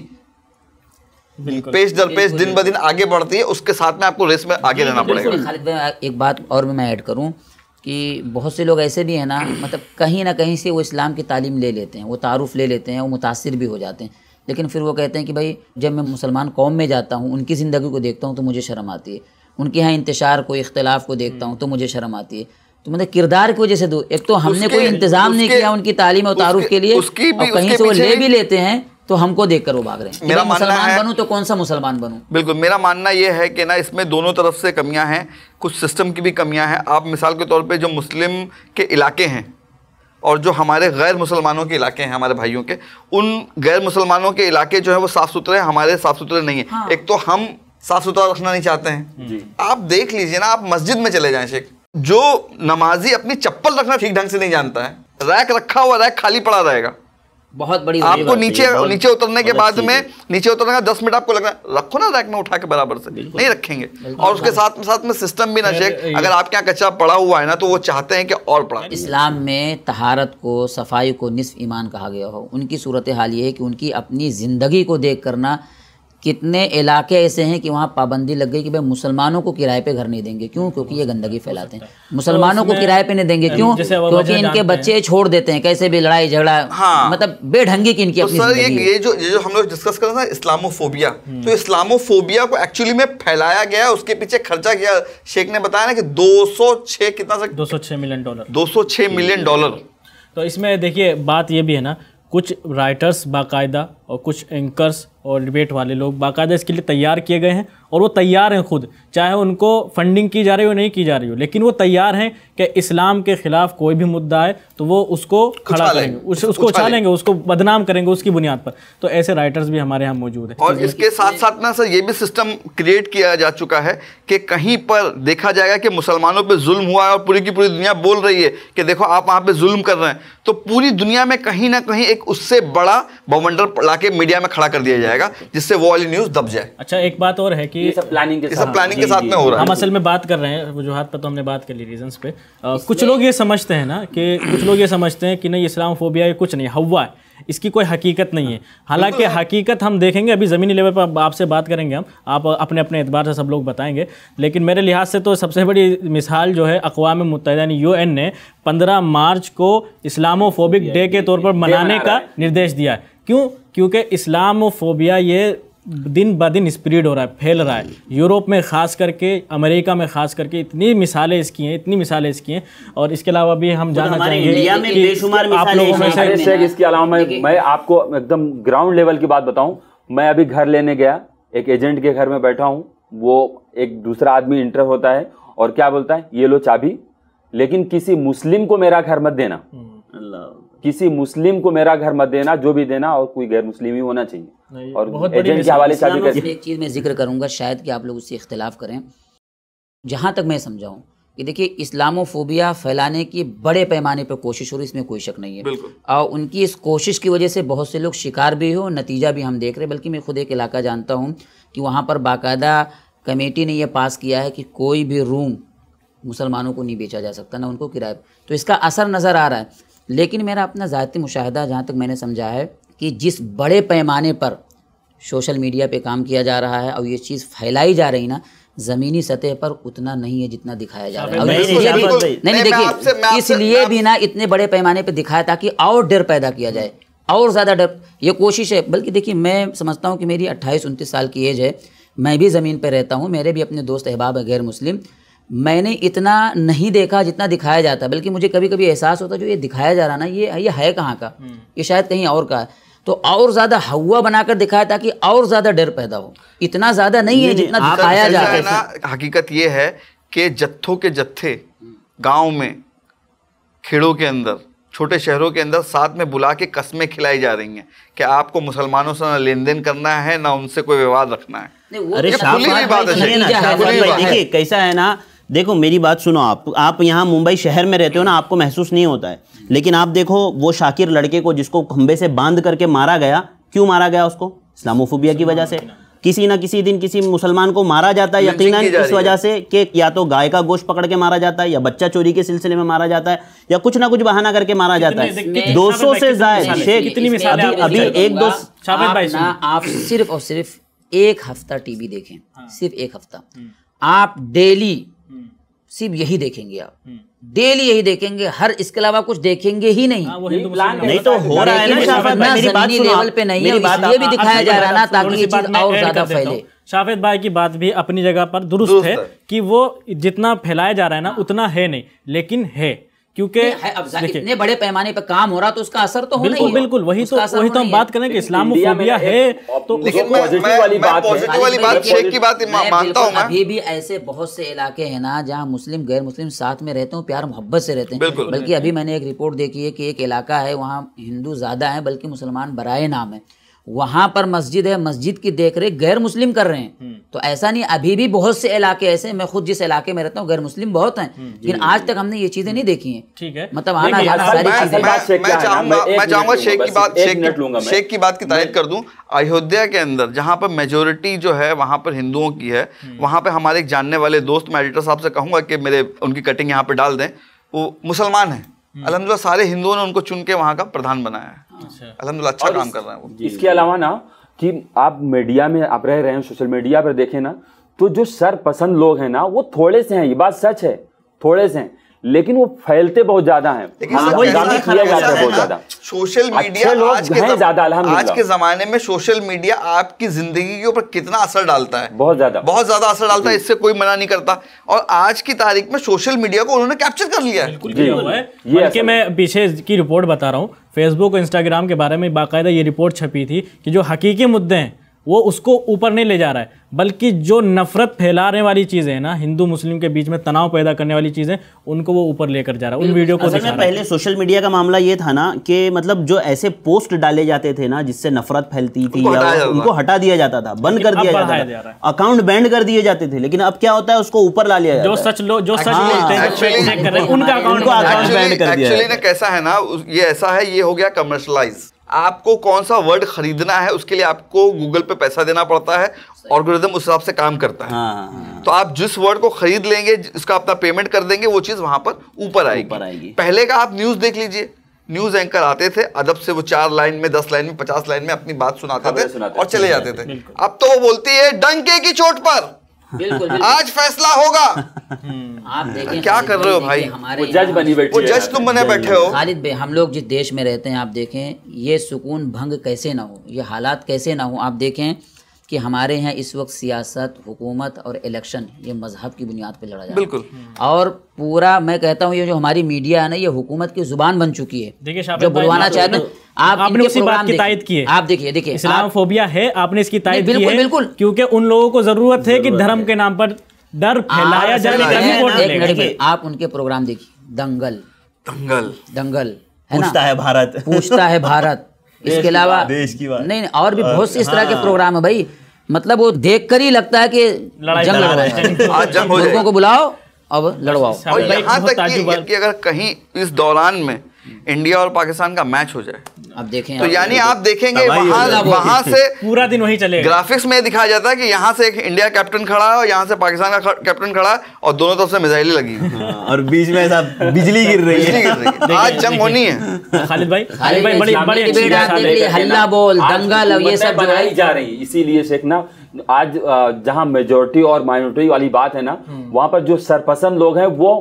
पेश दर पेश दिन ब दिन आगे बढ़ती है उसके साथ में आपको रेस में आगे रहना पड़ेगा खालिद भाई एक बात और भी मैं ऐड करूँ कि बहुत से लोग ऐसे भी हैं ना मतलब कहीं ना कहीं से वो इस्लाम की तालीम ले लेते हैं वो तारुफ़ ले लेते हैं वो मुतासर भी हो जाते हैं लेकिन फिर वो कहते हैं कि भाई जब मैं मुसलमान कौम में जाता हूँ उनकी ज़िंदगी को देखता हूँ तो मुझे शर्म आती है उनके यहाँ इंतशार को इख्तलाफ को देखता हूँ तो मुझे शर्म आती है तो मतलब किरदार की वजह से दो एक तो हमने कोई इंतजाम नहीं किया उनकी तालीम और तारुफ के लिए कहीं से वो ले भी लेते हैं तो हमको कर वो भाग रहे हैं मेरा मुसलमान बनूं तो कौन सा मुसलमान बनूं बिल्कुल मेरा मानना ये है कि ना इसमें दोनों तरफ से कमियां हैं कुछ सिस्टम की भी कमियां हैं आप मिसाल के तौर पे जो मुस्लिम के इलाके हैं और जो हमारे गैर मुसलमानों के इलाके हैं हमारे भाइयों के उन गैर मुसलमानों के इलाके जो है वो साफ़ सुथरे हैं हमारे साफ़ सुथरे नहीं है हाँ। एक तो हम साफ़ सुथरा रखना नहीं चाहते हैं आप देख लीजिए ना आप मस्जिद में चले जाएँ शेख जो नमाजी अपनी चप्पल रखना ठीक ढंग से नहीं जानता है रैक रखा हुआ रैक खाली पड़ा रहेगा बहुत बड़ी आपको नीचे नीचे उतरने के बाद में नीचे उतरने का दस मिनट आपको लगना रखो ना रैक में उठा के बराबर से नहीं रखेंगे और उसके हाँ। साथ में साथ में सिस्टम भी ना चेक अगर आपके यहाँ कच्चा पड़ा हुआ है ना तो वो चाहते हैं कि और पड़ा इस्लाम में तहारत को सफाई को निसफ ईमान कहा गया हो उनकी सूरत हाल ये है कि उनकी अपनी ज़िंदगी को देख करना कितने इलाके ऐसे हैं कि वहाँ पाबंदी लग गई कि भाई मुसलमानों को किराए पे घर नहीं देंगे क्यों क्योंकि ये गंदगी फैलाते हैं मुसलमानों को तो किराए पे नहीं देंगे क्यों क्योंकि इनके बच्चे छोड़ देते हैं कैसे भी लड़ाई झगड़ा हाँ। मतलब बेढंगी की इनकी तो अपनी सर ये, ये जो ये जो हम लोग डिस्कस कर रहे इस्लामोफोबिया हम्म। तो इस्लामोफोबिया को एक्चुअली में फैलाया गया उसके पीछे खर्चा किया शेख ने बताया ना कि दो कितना दो मिलियन डॉलर दो मिलियन डॉलर तो इसमें देखिए बात ये भी है ना कुछ राइटर्स बाकायदा और कुछ एंकर्स और डिबेट वाले लोग बाकायदा इसके लिए तैयार किए गए हैं और वो तैयार हैं खुद चाहे उनको फंडिंग की जा रही हो नहीं की जा रही हो लेकिन वो तैयार हैं कि इस्लाम के ख़िलाफ़ कोई भी मुद्दा है तो वो उसको खड़ा करेंगे उस, उसको उछालेंगे उसको बदनाम करेंगे उसकी बुनियाद पर तो ऐसे राइटर्स भी हमारे यहाँ मौजूद हैं और इसके साथ साथ ना सर ये भी सिस्टम क्रिएट किया जा चुका है कि कहीं पर देखा जाएगा कि मुसलमानों पर जुल्म हुआ है और पूरी की पूरी दुनिया बोल रही है कि देखो आप वहाँ पर जुल्म कर रहे हैं तो पूरी दुनिया में कहीं ना कहीं एक उससे बड़ा बवंडर ला मीडिया में खड़ा कर दिया जाएगा जाएगा जिससे वो वाली न्यूज दब जाए अच्छा एक बात और है कि प्लानिंग के साथ प्लानिंग के साथ में हो रहा है हम असल में बात कर रहे हैं वजूहत पर तो हमने बात कर ली रीजन पे कुछ लोग ये समझते हैं ना कि कुछ लोग ये समझते हैं कि नहीं इस्लाम फोबिया ये कुछ नहीं हवा है इसकी कोई हकीकत नहीं है हालांकि हकीकत हम देखेंगे अभी ज़मीनी लेवल पर आपसे बात करेंगे हम आप अपने अपने एतबार से सब लोग बताएंगे लेकिन मेरे लिहाज से तो सबसे बड़ी मिसाल जो है अकवा मुतहद यानी यू ने 15 मार्च को इस्लामोफोबिक डे के तौर पर मनाने का निर्देश दिया है क्यों क्योंकि इस्लामोफोबिया ये दिन ब दिन स्प्रीड हो रहा है फैल रहा है यूरोप में ख़ास करके अमेरिका में ख़ास करके इतनी मिसालें इसकी हैं इतनी मिसालें इसकी हैं और इसके अलावा भी हम जानना चाहेंगे आप लोगों इसके अलावा मैं मैं आपको एकदम ग्राउंड लेवल की बात बताऊं मैं अभी घर लेने गया एक एजेंट के घर में बैठा हूं वो एक दूसरा आदमी इंटर होता है और क्या बोलता है ये लो चाबी लेकिन किसी मुस्लिम को मेरा घर मत देना किसी मुस्लिम को मेरा घर मत देना जो भी देना और कोई गैर मुस्लिम ही होना चाहिए और एजेंट के हवाले एक चीज़ में जिक्र करूंगा शायद कि आप लोग उससे इख्तलाफ करें जहाँ तक मैं समझाऊँ कि देखिए इस्लामोफोबिया फैलाने की बड़े पैमाने पर कोशिश हो रही है इसमें कोई शक नहीं है और उनकी इस कोशिश की वजह से बहुत से लोग शिकार भी हो नतीजा भी हम देख रहे हैं बल्कि मैं खुद एक इलाका जानता हूँ कि वहाँ पर बाकायदा कमेटी ने यह पास किया है कि कोई भी रूम मुसलमानों को नहीं बेचा जा सकता ना उनको किराए तो इसका असर नज़र आ रहा है लेकिन मेरा अपना ज़ाती मुशाह जहाँ तक मैंने समझा है कि जिस बड़े पैमाने पर सोशल मीडिया पे काम किया जा रहा है और ये चीज़ फैलाई जा रही ना ज़मीनी सतह पर उतना नहीं है जितना दिखाया जा रहा है नहीं नहीं देखिए इसलिए भी ना इतने बड़े पैमाने पर दिखाया ताकि और डर पैदा किया जाए और ज़्यादा डर ये कोशिश है बल्कि देखिए मैं समझता हूँ कि मेरी अट्ठाईस उनतीस साल की एज है मैं भी ज़मीन पर रहता हूँ मेरे भी अपने दोस्त अहबाब हैं गैर मुस्लिम मैंने इतना नहीं देखा जितना दिखाया जाता बल्कि मुझे कभी कभी एहसास होता जो ये दिखाया जा रहा ना ये ये है कहाँ का हम्म। ये शायद कहीं और का है तो और ज्यादा हवा बनाकर दिखाया ताकि और ज्यादा डर पैदा हो इतना ज्यादा नहीं है जितना दिखाया जा रहा है हकीकत ये है कि जत्थों के जत्थे गांव में खेड़ों के अंदर छोटे शहरों के अंदर साथ में बुला के कस्में खिलाई जा रही हैं कि आपको मुसलमानों से ना लेन देन करना है ना उनसे कोई विवाद रखना है अरे देखिए कैसा है ना देखो मेरी बात सुनो आप आप यहाँ मुंबई शहर में रहते हो ना आपको महसूस नहीं होता है लेकिन आप देखो वो शाकिर लड़के को जिसको खंबे से बांध करके मारा गया क्यों मारा गया उसको इस्लामोफोबिया की वजह से किसी ना किसी दिन किसी मुसलमान को मारा जाता है यकीनन इस वजह से कि या तो गाय का गोश्त पकड़ के मारा जाता है या बच्चा चोरी के सिलसिले में मारा जाता है या कुछ ना कुछ बहाना करके मारा जाता है 200 से ज्यादा अभी अभी एक दो आप सिर्फ और सिर्फ एक हफ्ता टीवी देखें हाँ। सिर्फ एक हफ्ता आप डेली सिर्फ यही देखेंगे आप हम्म। डेली यही देखेंगे हर इसके अलावा कुछ देखेंगे ही नहीं हाँ, तो नहीं तो हो रहा है ना बात लेवल पे नहीं है ये भी दिखाया जा रहा है ना ताकि ये चीज और ज्यादा फैले शाफेद भाई की बात भी अपनी जगह पर दुरुस्त है कि वो जितना फैलाया जा रहा है ना उतना है नहीं लेकिन है क्योंकि इतने बड़े पैमाने पर काम हो रहा तो उसका असर तो हो बिल्कुल, बिल्कुल वही तो वही तो हम बात करें कि इस्लामोफोबिया है तो मानता अभी भी ऐसे बहुत से इलाके हैं ना जहाँ मुस्लिम गैर मुस्लिम साथ में रहते हो प्यार मोहब्बत से रहते हैं बल्कि अभी मैंने एक रिपोर्ट देखी है कि एक इलाका है वहाँ हिंदू ज्यादा है बल्कि मुसलमान बराए नाम है वहाँ पर मस्जिद है मस्जिद की देख रेख गैर मुस्लिम कर रहे हैं हम्म। तो ऐसा नहीं अभी भी बहुत से इलाके ऐसे मैं खुद जिस इलाके में रहता हूँ गैर मुस्लिम बहुत हैं हम्म। लेकिन आज तक हमने ये चीजें नहीं देखी हैं ठीक है मतलब आना जाना सारी चीजें मैं चाहूंगा शेख की बात शेख की बात की तारीफ कर दूँ अयोध्या के अंदर जहाँ पर मेजोरिटी जो है वहाँ पर हिंदुओं की है हम्म। वहाँ पर हमारे एक जानने वाले दोस्त मैं एडिटर साहब से कहूँगा कि मेरे उनकी कटिंग यहाँ पर डाल दें वो मुसलमान है हम्म। अलहमदुल्ला सारे हिंदुओं ने उनको चुन के वहाँ का प्रधान बनाया है अलहमदुल्ला अच्छा, अच्छा काम कर रहे हैं वो इसके अलावा ना कि आप मीडिया में आप रह रहे हैं सोशल मीडिया पर देखें ना तो जो सरपसंद लोग हैं ना वो थोड़े से हैं ये बात सच है थोड़े से हैं लेकिन वो फैलते बहुत ज्यादा है सोशल मीडिया ज्यादा आज के जमाने में सोशल मीडिया आपकी जिंदगी के ऊपर कितना असर डालता है बहुत ज्यादा बहुत ज्यादा असर डालता है इससे कोई मना नहीं करता और आज की तारीख में सोशल मीडिया को उन्होंने कैप्चर कर लिया है मैं पीछे की रिपोर्ट बता रहा हूँ फेसबुक और इंस्टाग्राम के बारे में बाकायदा ये रिपोर्ट छपी थी कि जो हकीकी मुद्दे हैं वो उसको ऊपर नहीं ले जा रहा है बल्कि जो नफ़रत फैलाने वाली चीज़ें हैं ना हिंदू मुस्लिम के बीच में तनाव पैदा करने वाली चीज़ें उनको वो ऊपर लेकर जा रहा है उन वीडियो को दिखा पहले सोशल मीडिया का मामला ये था ना कि मतलब जो ऐसे पोस्ट डाले जाते थे ना जिससे नफरत फैलती थी या उनको हटा दिया जाता था बंद कर दिया जाता था अकाउंट बैंड कर दिए जाते थे लेकिन अब क्या होता है उसको ऊपर ला लिया जो सच लोग जो सच उनका अकाउंट कर दिया कैसा है ना ये ऐसा है ये हो गया कमर्शलाइज आपको कौन सा वर्ड खरीदना है उसके लिए आपको गूगल पे पैसा देना पड़ता है ऑर्गोरिज्म उस हिसाब से काम करता है हाँ, हाँ। तो आप जिस वर्ड को खरीद लेंगे उसका अपना पेमेंट कर देंगे वो चीज़ वहां पर ऊपर आएगी।, आएगी पहले का आप न्यूज़ देख लीजिए न्यूज एंकर आते थे अदब से वो चार लाइन में दस लाइन में पचास लाइन में अपनी बात सुनाते थे सुनाते और चले जाते थे अब तो वो बोलती है डंके की चोट पर (laughs) बिल्कुल, आज फैसला होगा हम्म। आप हम्म। देखें क्या कर रहे हो भाई हमारे जज बनी बैठे वो जज तुम बने बैठे हो खालिद भाई हम लोग जिस देश में रहते हैं आप देखें ये सुकून भंग कैसे ना हो ये हालात कैसे ना हो आप देखें कि हमारे यहाँ इस वक्त सियासत हुकूमत और इलेक्शन ये मजहब की बुनियाद पर लड़ा जाए बिल्कुल और पूरा मैं कहता हूँ ये जो हमारी मीडिया है ना ये हुकूमत की जुबान बन चुकी है जो बुलवाना चाहते हैं आप आपने उसी बात की तायद की है आप देखिए देखिए फोबिया है आपने इसकी तायद की है बिल्कुल क्योंकि उन लोगों को जरूरत है कि धर्म के नाम पर डर फैलाया जाए आप उनके प्रोग्राम देखिए दंगल दंगल दंगल पूछता है भारत पूछता है भारत इसके अलावा देश की बात नहीं और भी बहुत से इस तरह के हाँ। प्रोग्राम है भाई मतलब वो देख कर ही लगता है कि जंग लड़ रहा हाँ, है लोगों को बुलाओ अब लड़वाओ और यहाँ तक कि अगर कहीं इस दौरान में इंडिया और पाकिस्तान का मैच हो जाए आप देखें तो यानी तो आप देखेंगे वहां वहां से पूरा दिन वही चले ग्राफिक्स में दिखाया जाता है कि यहाँ से एक इंडिया कैप्टन खड़ा है और यहाँ से पाकिस्तान का कैप्टन खड़ा है और दोनों तरफ से मिसाइलें लगी हाँ, और बीच में ऐसा बिजली गिर रही है आज जंग होनी है तो खालिद भाई खालिद भाई बड़ी बड़ी हल्ला बोल दंगा दंगल ये सब बनाई जा रही इसीलिए शेख ना आज जहां मेजोरिटी और माइनॉरिटी वाली बात है ना हम्म। वहां पर जो सरपसंद लोग हैं वो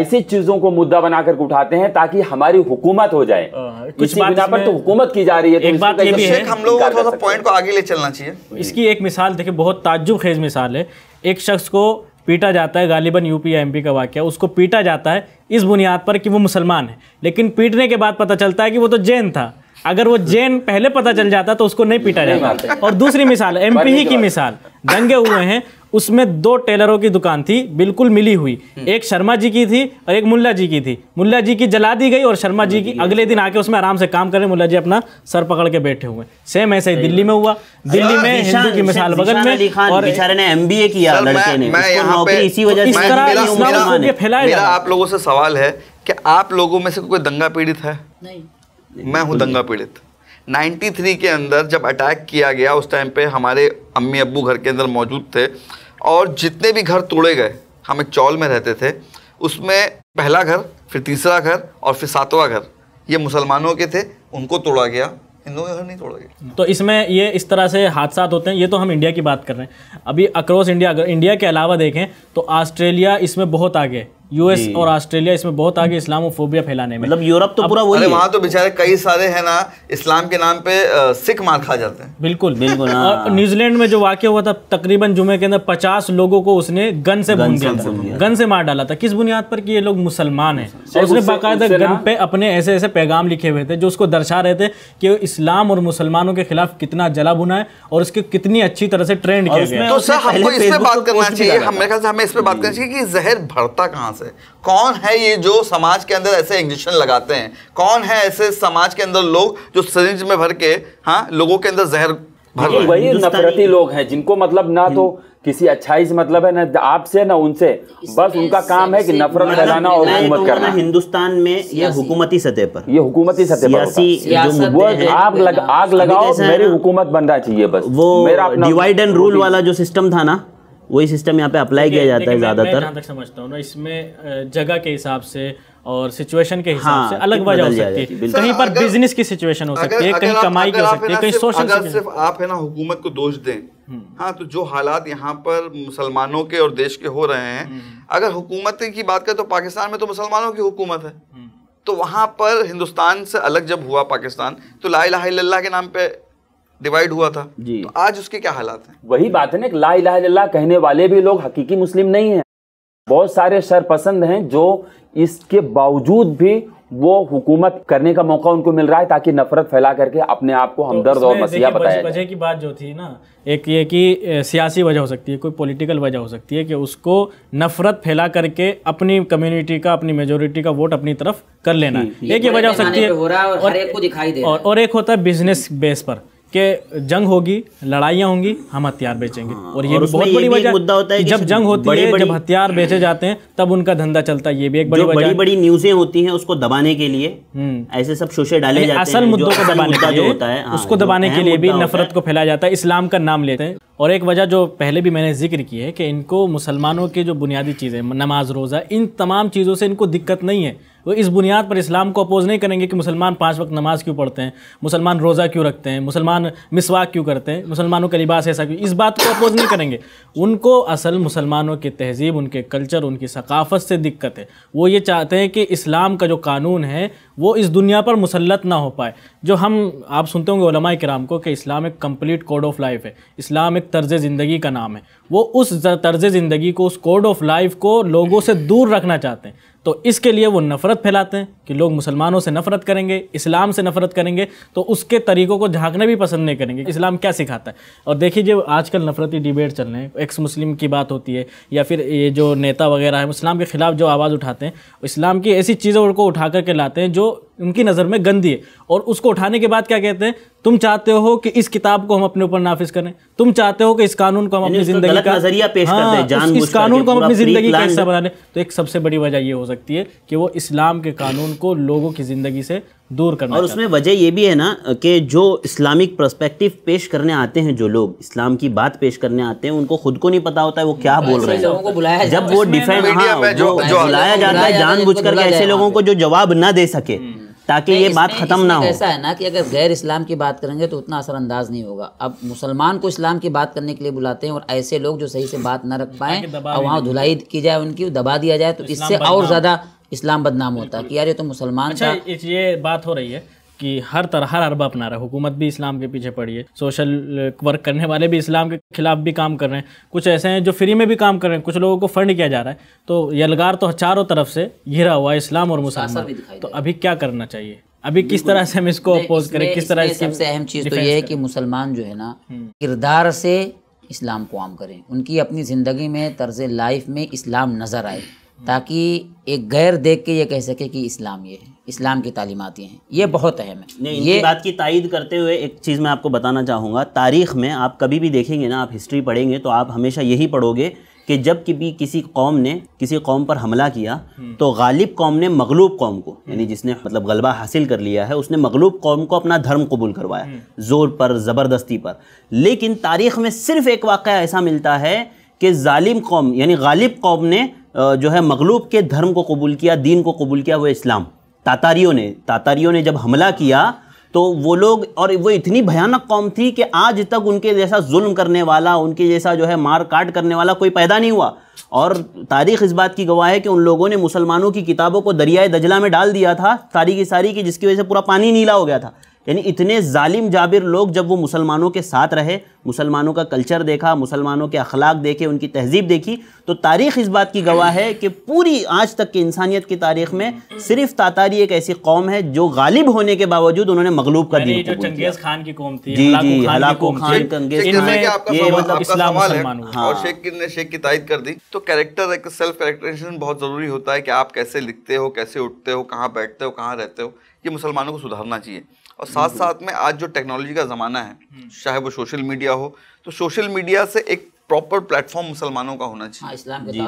ऐसी चीजों को मुद्दा बनाकर उठाते हैं ताकि हमारी हुकूमत हो जाए हाँ, कुछ बात पर तो हुकूमत की जा रही है तो एक बात ये भी है हम लोगों को पॉइंट को आगे ले चलना चाहिए इसकी एक मिसाल देखिए बहुत ताज्जुब खेज मिसाल है एक शख्स को पीटा जाता है गालिबन यूपी या एमपी का वाक्य उसको पीटा जाता है इस बुनियाद पर कि वो मुसलमान है लेकिन पीटने के बाद पता चलता है कि वो तो जैन था अगर वो जैन पहले पता चल जाता तो उसको नहीं पीटा जाता और दूसरी मिसाल (laughs) एमपी ही की मिसाल दंगे हुए हैं उसमें दो टेलरों की दुकान थी बिल्कुल मिली हुई हम्म। एक शर्मा जी की थी और एक मुल्ला जी की थी मुल्ला जी की जला दी गई और शर्मा जी की अगले दिन आके उसमें आराम से काम कर रहे मुल्ला जी अपना सर पकड़ के बैठे हुए सेम ऐसे ही दिल्ली में हुआ दिल्ली में हिंदू की मिसाल बगल में और बेचारे ने एमबीए किया लड़के ने इसी वजह से फैलाया आप लोगों से सवाल है कि आप लोगों में से कोई दंगा पीड़ित है नहीं मैं हूँ दंगा पीड़ित 93 के अंदर जब अटैक किया गया उस टाइम पे हमारे अम्मी अब्बू घर के अंदर मौजूद थे और जितने भी घर तोड़े गए हम एक चौल में रहते थे उसमें पहला घर फिर तीसरा घर और फिर सातवां घर ये मुसलमानों के थे उनको तोड़ा गया हिंदुओं के घर नहीं तोड़ा गया तो इसमें ये इस तरह से हादसा होते हैं ये तो हम इंडिया की बात कर रहे हैं अभी अक्रॉस इंडिया अगर इंडिया के अलावा देखें तो ऑस्ट्रेलिया इसमें बहुत आगे यूएस और ऑस्ट्रेलिया इसमें बहुत आगे इस्लामोफोबिया फैलाने में मतलब यूरोप तो पूरा वही वहाँ तो बेचारे कई सारे हैं ना इस्लाम के नाम पे सिख मार खा जाते हैं बिल्कुल बिल्कुल हाँ। न्यूजीलैंड में जो वाक्य हुआ था तकरीबन जुमे के अंदर पचास लोगों को उसने गन से भून दिया था गन से मार डाला था किस बुनियाद पर कि ये लोग मुसलमान है उसने बाकायदा गन पे अपने ऐसे ऐसे पैगाम लिखे हुए थे जो उसको दर्शा रहे थे कि इस्लाम और मुसलमानों के खिलाफ कितना जला बुना है और उसकी कितनी अच्छी तरह से ट्रेंड किया गया तो हमें इस पर बात करना चाहिए कि जहर भरता कहाँ से से कौन है ये जो समाज के अंदर ऐसे इंजेक्शन लगाते हैं कौन है ऐसे समाज के अंदर लोग जो सरिंज में भर के हाँ लोगों के अंदर जहर भर रहे वही नफरती लोग हैं जिनको मतलब ना तो किसी अच्छाई से मतलब है ना आपसे ना उनसे बस उनका काम है कि नफरत फैलाना और हुकूमत तो करना हिंदुस्तान में ये हुकूमती सतह पर ये हुकूमती सतह पर वो आग लग आग लगाओ मेरी हुकूमत बनना चाहिए बस वो मेरा डिवाइड एंड रूल वाला जो सिस्टम था ना वही सिस्टम यहाँ पे अप्लाई किया जाता है ज़्यादातर जहाँ तक समझता हूँ ना इसमें जगह के हिसाब से और सिचुएशन के हिसाब हाँ, से अलग वजह हो सकती है कहीं पर बिजनेस की सिचुएशन हो सकती है कहीं कमाई की हो सकती है कहीं सोशल सिर्फ आप है ना हुकूमत को दोष दें हम्म। हाँ तो जो हालात यहाँ पर मुसलमानों के और देश के हो रहे हैं हम्म। अगर हुकूमत की बात करें तो पाकिस्तान में तो मुसलमानों की हुकूमत है हम्म। तो वहाँ पर हिंदुस्तान से अलग जब हुआ पाकिस्तान तो ला के नाम पे डिवाइड हुआ था जी तो आज उसके क्या हालात हैं वही बात है ना ला इला कहने वाले भी लोग हकीकी मुस्लिम नहीं है बहुत सारे शरपसंद हैं जो इसके बावजूद भी वो हुकूमत करने का मौका उनको मिल रहा है ताकि नफरत फैला करके अपने आप को तो हमदर्द तो और मसीहा बताया वजह की बात जो थी ना एक ये कि सियासी वजह हो सकती है कोई पॉलिटिकल वजह हो सकती है कि उसको नफरत फैला करके अपनी कम्युनिटी का अपनी मेजोरिटी का वोट अपनी तरफ कर लेना एक ये वजह हो सकती है और एक होता है बिजनेस बेस पर कि जंग होगी लड़ाइयाँ होंगी हम हथियार बेचेंगे हाँ, और ये और बहुत बड़ी वजह मुद्दा होता है कि जब जंग होती बड़ी, है बड़ी, जब हथियार बेचे जाते हैं तब उनका धंधा चलता है ये भी एक बड़ी बड़ी बड़ी न्यूज़ें होती हैं उसको दबाने के लिए हम्म। ऐसे सब शोशे डाले जाते हैं असल मुद्दों को दबाने का जो होता है हाँ, उसको दबाने के लिए भी नफरत को फैलाया जाता है इस्लाम का नाम लेते हैं और एक वजह जो पहले भी मैंने जिक्र की है कि इनको मुसलमानों के जो बुनियादी चीज़ें नमाज रोज़ा इन तमाम चीज़ों से इनको दिक्कत नहीं है वो इस बुनियाद पर इस्लाम को अपोज़ नहीं करेंगे कि मुसलमान पाँच वक्त नमाज क्यों पढ़ते हैं मुसलमान रोज़ा क्यों रखते हैं मुसलमान मिसवाक क्यों करते हैं मुसलमानों का लिबास ऐसा क्यों इस बात को अपोज़ नहीं करेंगे उनको असल मुसलमानों की तहजीब उनके कल्चर उनकी सकाफत से दिक्कत है वो ये चाहते हैं कि इस्लाम का जो कानून है वो इस दुनिया पर मुसलत ना हो पाए जो हम आप सुनते होंगे कराम को कि इस्लाम एक कम्प्लीट कोड ऑफ लाइफ है इस्लाम एक तर्ज ज़िंदगी का नाम है वो उस तर्ज ज़िंदगी को उस कोड ऑफ लाइफ को लोगों से दूर रखना चाहते हैं तो इसके लिए वो नफ़रत फैलाते हैं कि लोग मुसलमानों से नफ़रत करेंगे इस्लाम से नफ़रत करेंगे तो उसके तरीक़ों को झांकना भी पसंद नहीं करेंगे इस्लाम क्या सिखाता है और देखिए जो आजकल नफ़रती डिबेट चल रहे हैं एक्स मुस्लिम की बात होती है या फिर ये जो नेता वगैरह है इस्लाम के ख़िलाफ़ जो आवाज़ उठाते हैं इस्लाम की ऐसी चीज़ों को उठा करके लाते हैं जो उनकी नज़र में गंदी है और उसको उठाने के बाद क्या कहते हैं तुम चाहते हो कि इस किताब को हम अपने ऊपर नाफिज करें तुम चाहते हो कि इस कानून को हम अपनी जिंदगी का नजरिया पेश हाँ, करते हैं इस कानून को हम अपनी जिंदगी का हिस्सा बना लें तो एक सबसे बड़ी वजह ये हो सकती है कि वो इस्लाम के कानून को लोगों की जिंदगी से दूर करना और उसमें वजह ये भी है ना कि जो इस्लामिक प्रस्पेक्टिव पेश करने आते हैं जो लोग इस्लाम की बात पेश करने आते हैं उनको खुद को नहीं पता होता है वो क्या बोल रहे हैं जब वो डिफेंड हाँ बुलाया जाता है बुझ करके ऐसे लोगों को जो जवाब ना दे सके हम्म। ताकि ये बात ख़त्म ना हो ऐसा है ना कि अगर गैर इस्लाम की बात करेंगे तो उतना असरअंदाज नहीं होगा अब मुसलमान को इस्लाम की बात करने के लिए बुलाते हैं और ऐसे लोग जो सही से बात ना रख पाए और वहाँ धुलाई की जाए उनकी दबा दिया जाए तो, तो इससे और ज़्यादा इस्लाम बदनाम होता है कि यार ये तो मुसलमान अच्छा, ये बात हो रही है कि हर तरह हर अरबा अपना रहा है हुकूमत भी इस्लाम के पीछे पड़ी है सोशल वर्क करने वाले भी इस्लाम के खिलाफ भी काम कर रहे हैं कुछ ऐसे हैं जो फ्री में भी काम कर रहे हैं कुछ लोगों को फंड किया जा रहा है तो यलगार तो चारों तरफ से घिरा हुआ है इस्लाम और मुसलमान तो अभी क्या करना चाहिए अभी किस तरह से हम इसको अपोज करें किस तरह सबसे अहम चीज़ तो ये है कि मुसलमान जो है ना हम्म। किरदार से इस्लाम को आम करें उनकी अपनी ज़िंदगी में तर्ज लाइफ में इस्लाम नज़र आए ताकि एक गैर देख के ये कह सके कि इस्लाम ये है इस्लाम की तालीमत ये हैं ये बहुत अहम है नहीं ये बात की तायद करते हुए एक चीज़ मैं आपको बताना चाहूँगा तारीख़ में आप कभी भी देखेंगे ना आप हिस्ट्री पढ़ेंगे तो आप हमेशा यही पढ़ोगे कि जब कि भी किसी कौम ने किसी कौम पर हमला किया हम्म। तो गालिब कौम ने मगलूब कौम को हम्म। यानी जिसने मतलब गलबा हासिल कर लिया है उसने मगलूब कौम को अपना धर्म कबूल करवाया हम्म। ज़ोर पर ज़बरदस्ती पर लेकिन तारीख़ में सिर्फ़ एक वाक़ ऐसा मिलता है कि ालिम कौम यानी गालिब कौम ने जो है मगलूब के धर्म को कबूल किया दीन को कबूल किया वो इस्लाम तातारियों ने तातारियों ने जब हमला किया तो वो लोग और वो इतनी भयानक कौम थी कि आज तक उनके जैसा जुल्म करने वाला उनके जैसा जो है मार काट करने वाला कोई पैदा नहीं हुआ और तारीख इस बात की गवाह है कि उन लोगों ने मुसलमानों की किताबों को दरियाए दजला में डाल दिया था सारी की सारी की जिसकी वजह से पूरा पानी नीला हो गया था यानी इतने जालिम जाबिर लोग जब वो मुसलमानों के साथ रहे मुसलमानों का कल्चर देखा मुसलमानों के अखलाक देखे उनकी तहजीब देखी तो तारीख़ इस बात की गवाह है कि पूरी आज तक की इंसानियत की तारीख में सिर्फ तातारी एक ऐसी कौम है जो गालिब होने के बावजूद उन्होंने मगलूब का दी की कौम थी कर तो सेल्फ बहुत ज़रूरी होता है कि आप कैसे लिखते हो कैसे उठते हो कहाँ बैठते हो कहाँ रहते हो ये मुसलमानों को सुधारना चाहिए और साथ साथ में आज जो टेक्नोलॉजी का ज़माना है हम्म। चाहे वो सोशल मीडिया हो तो सोशल मीडिया से एक प्रॉपर प्लेटफॉर्म मुसलमानों का होना चाहिए हाँ, इस्लाम के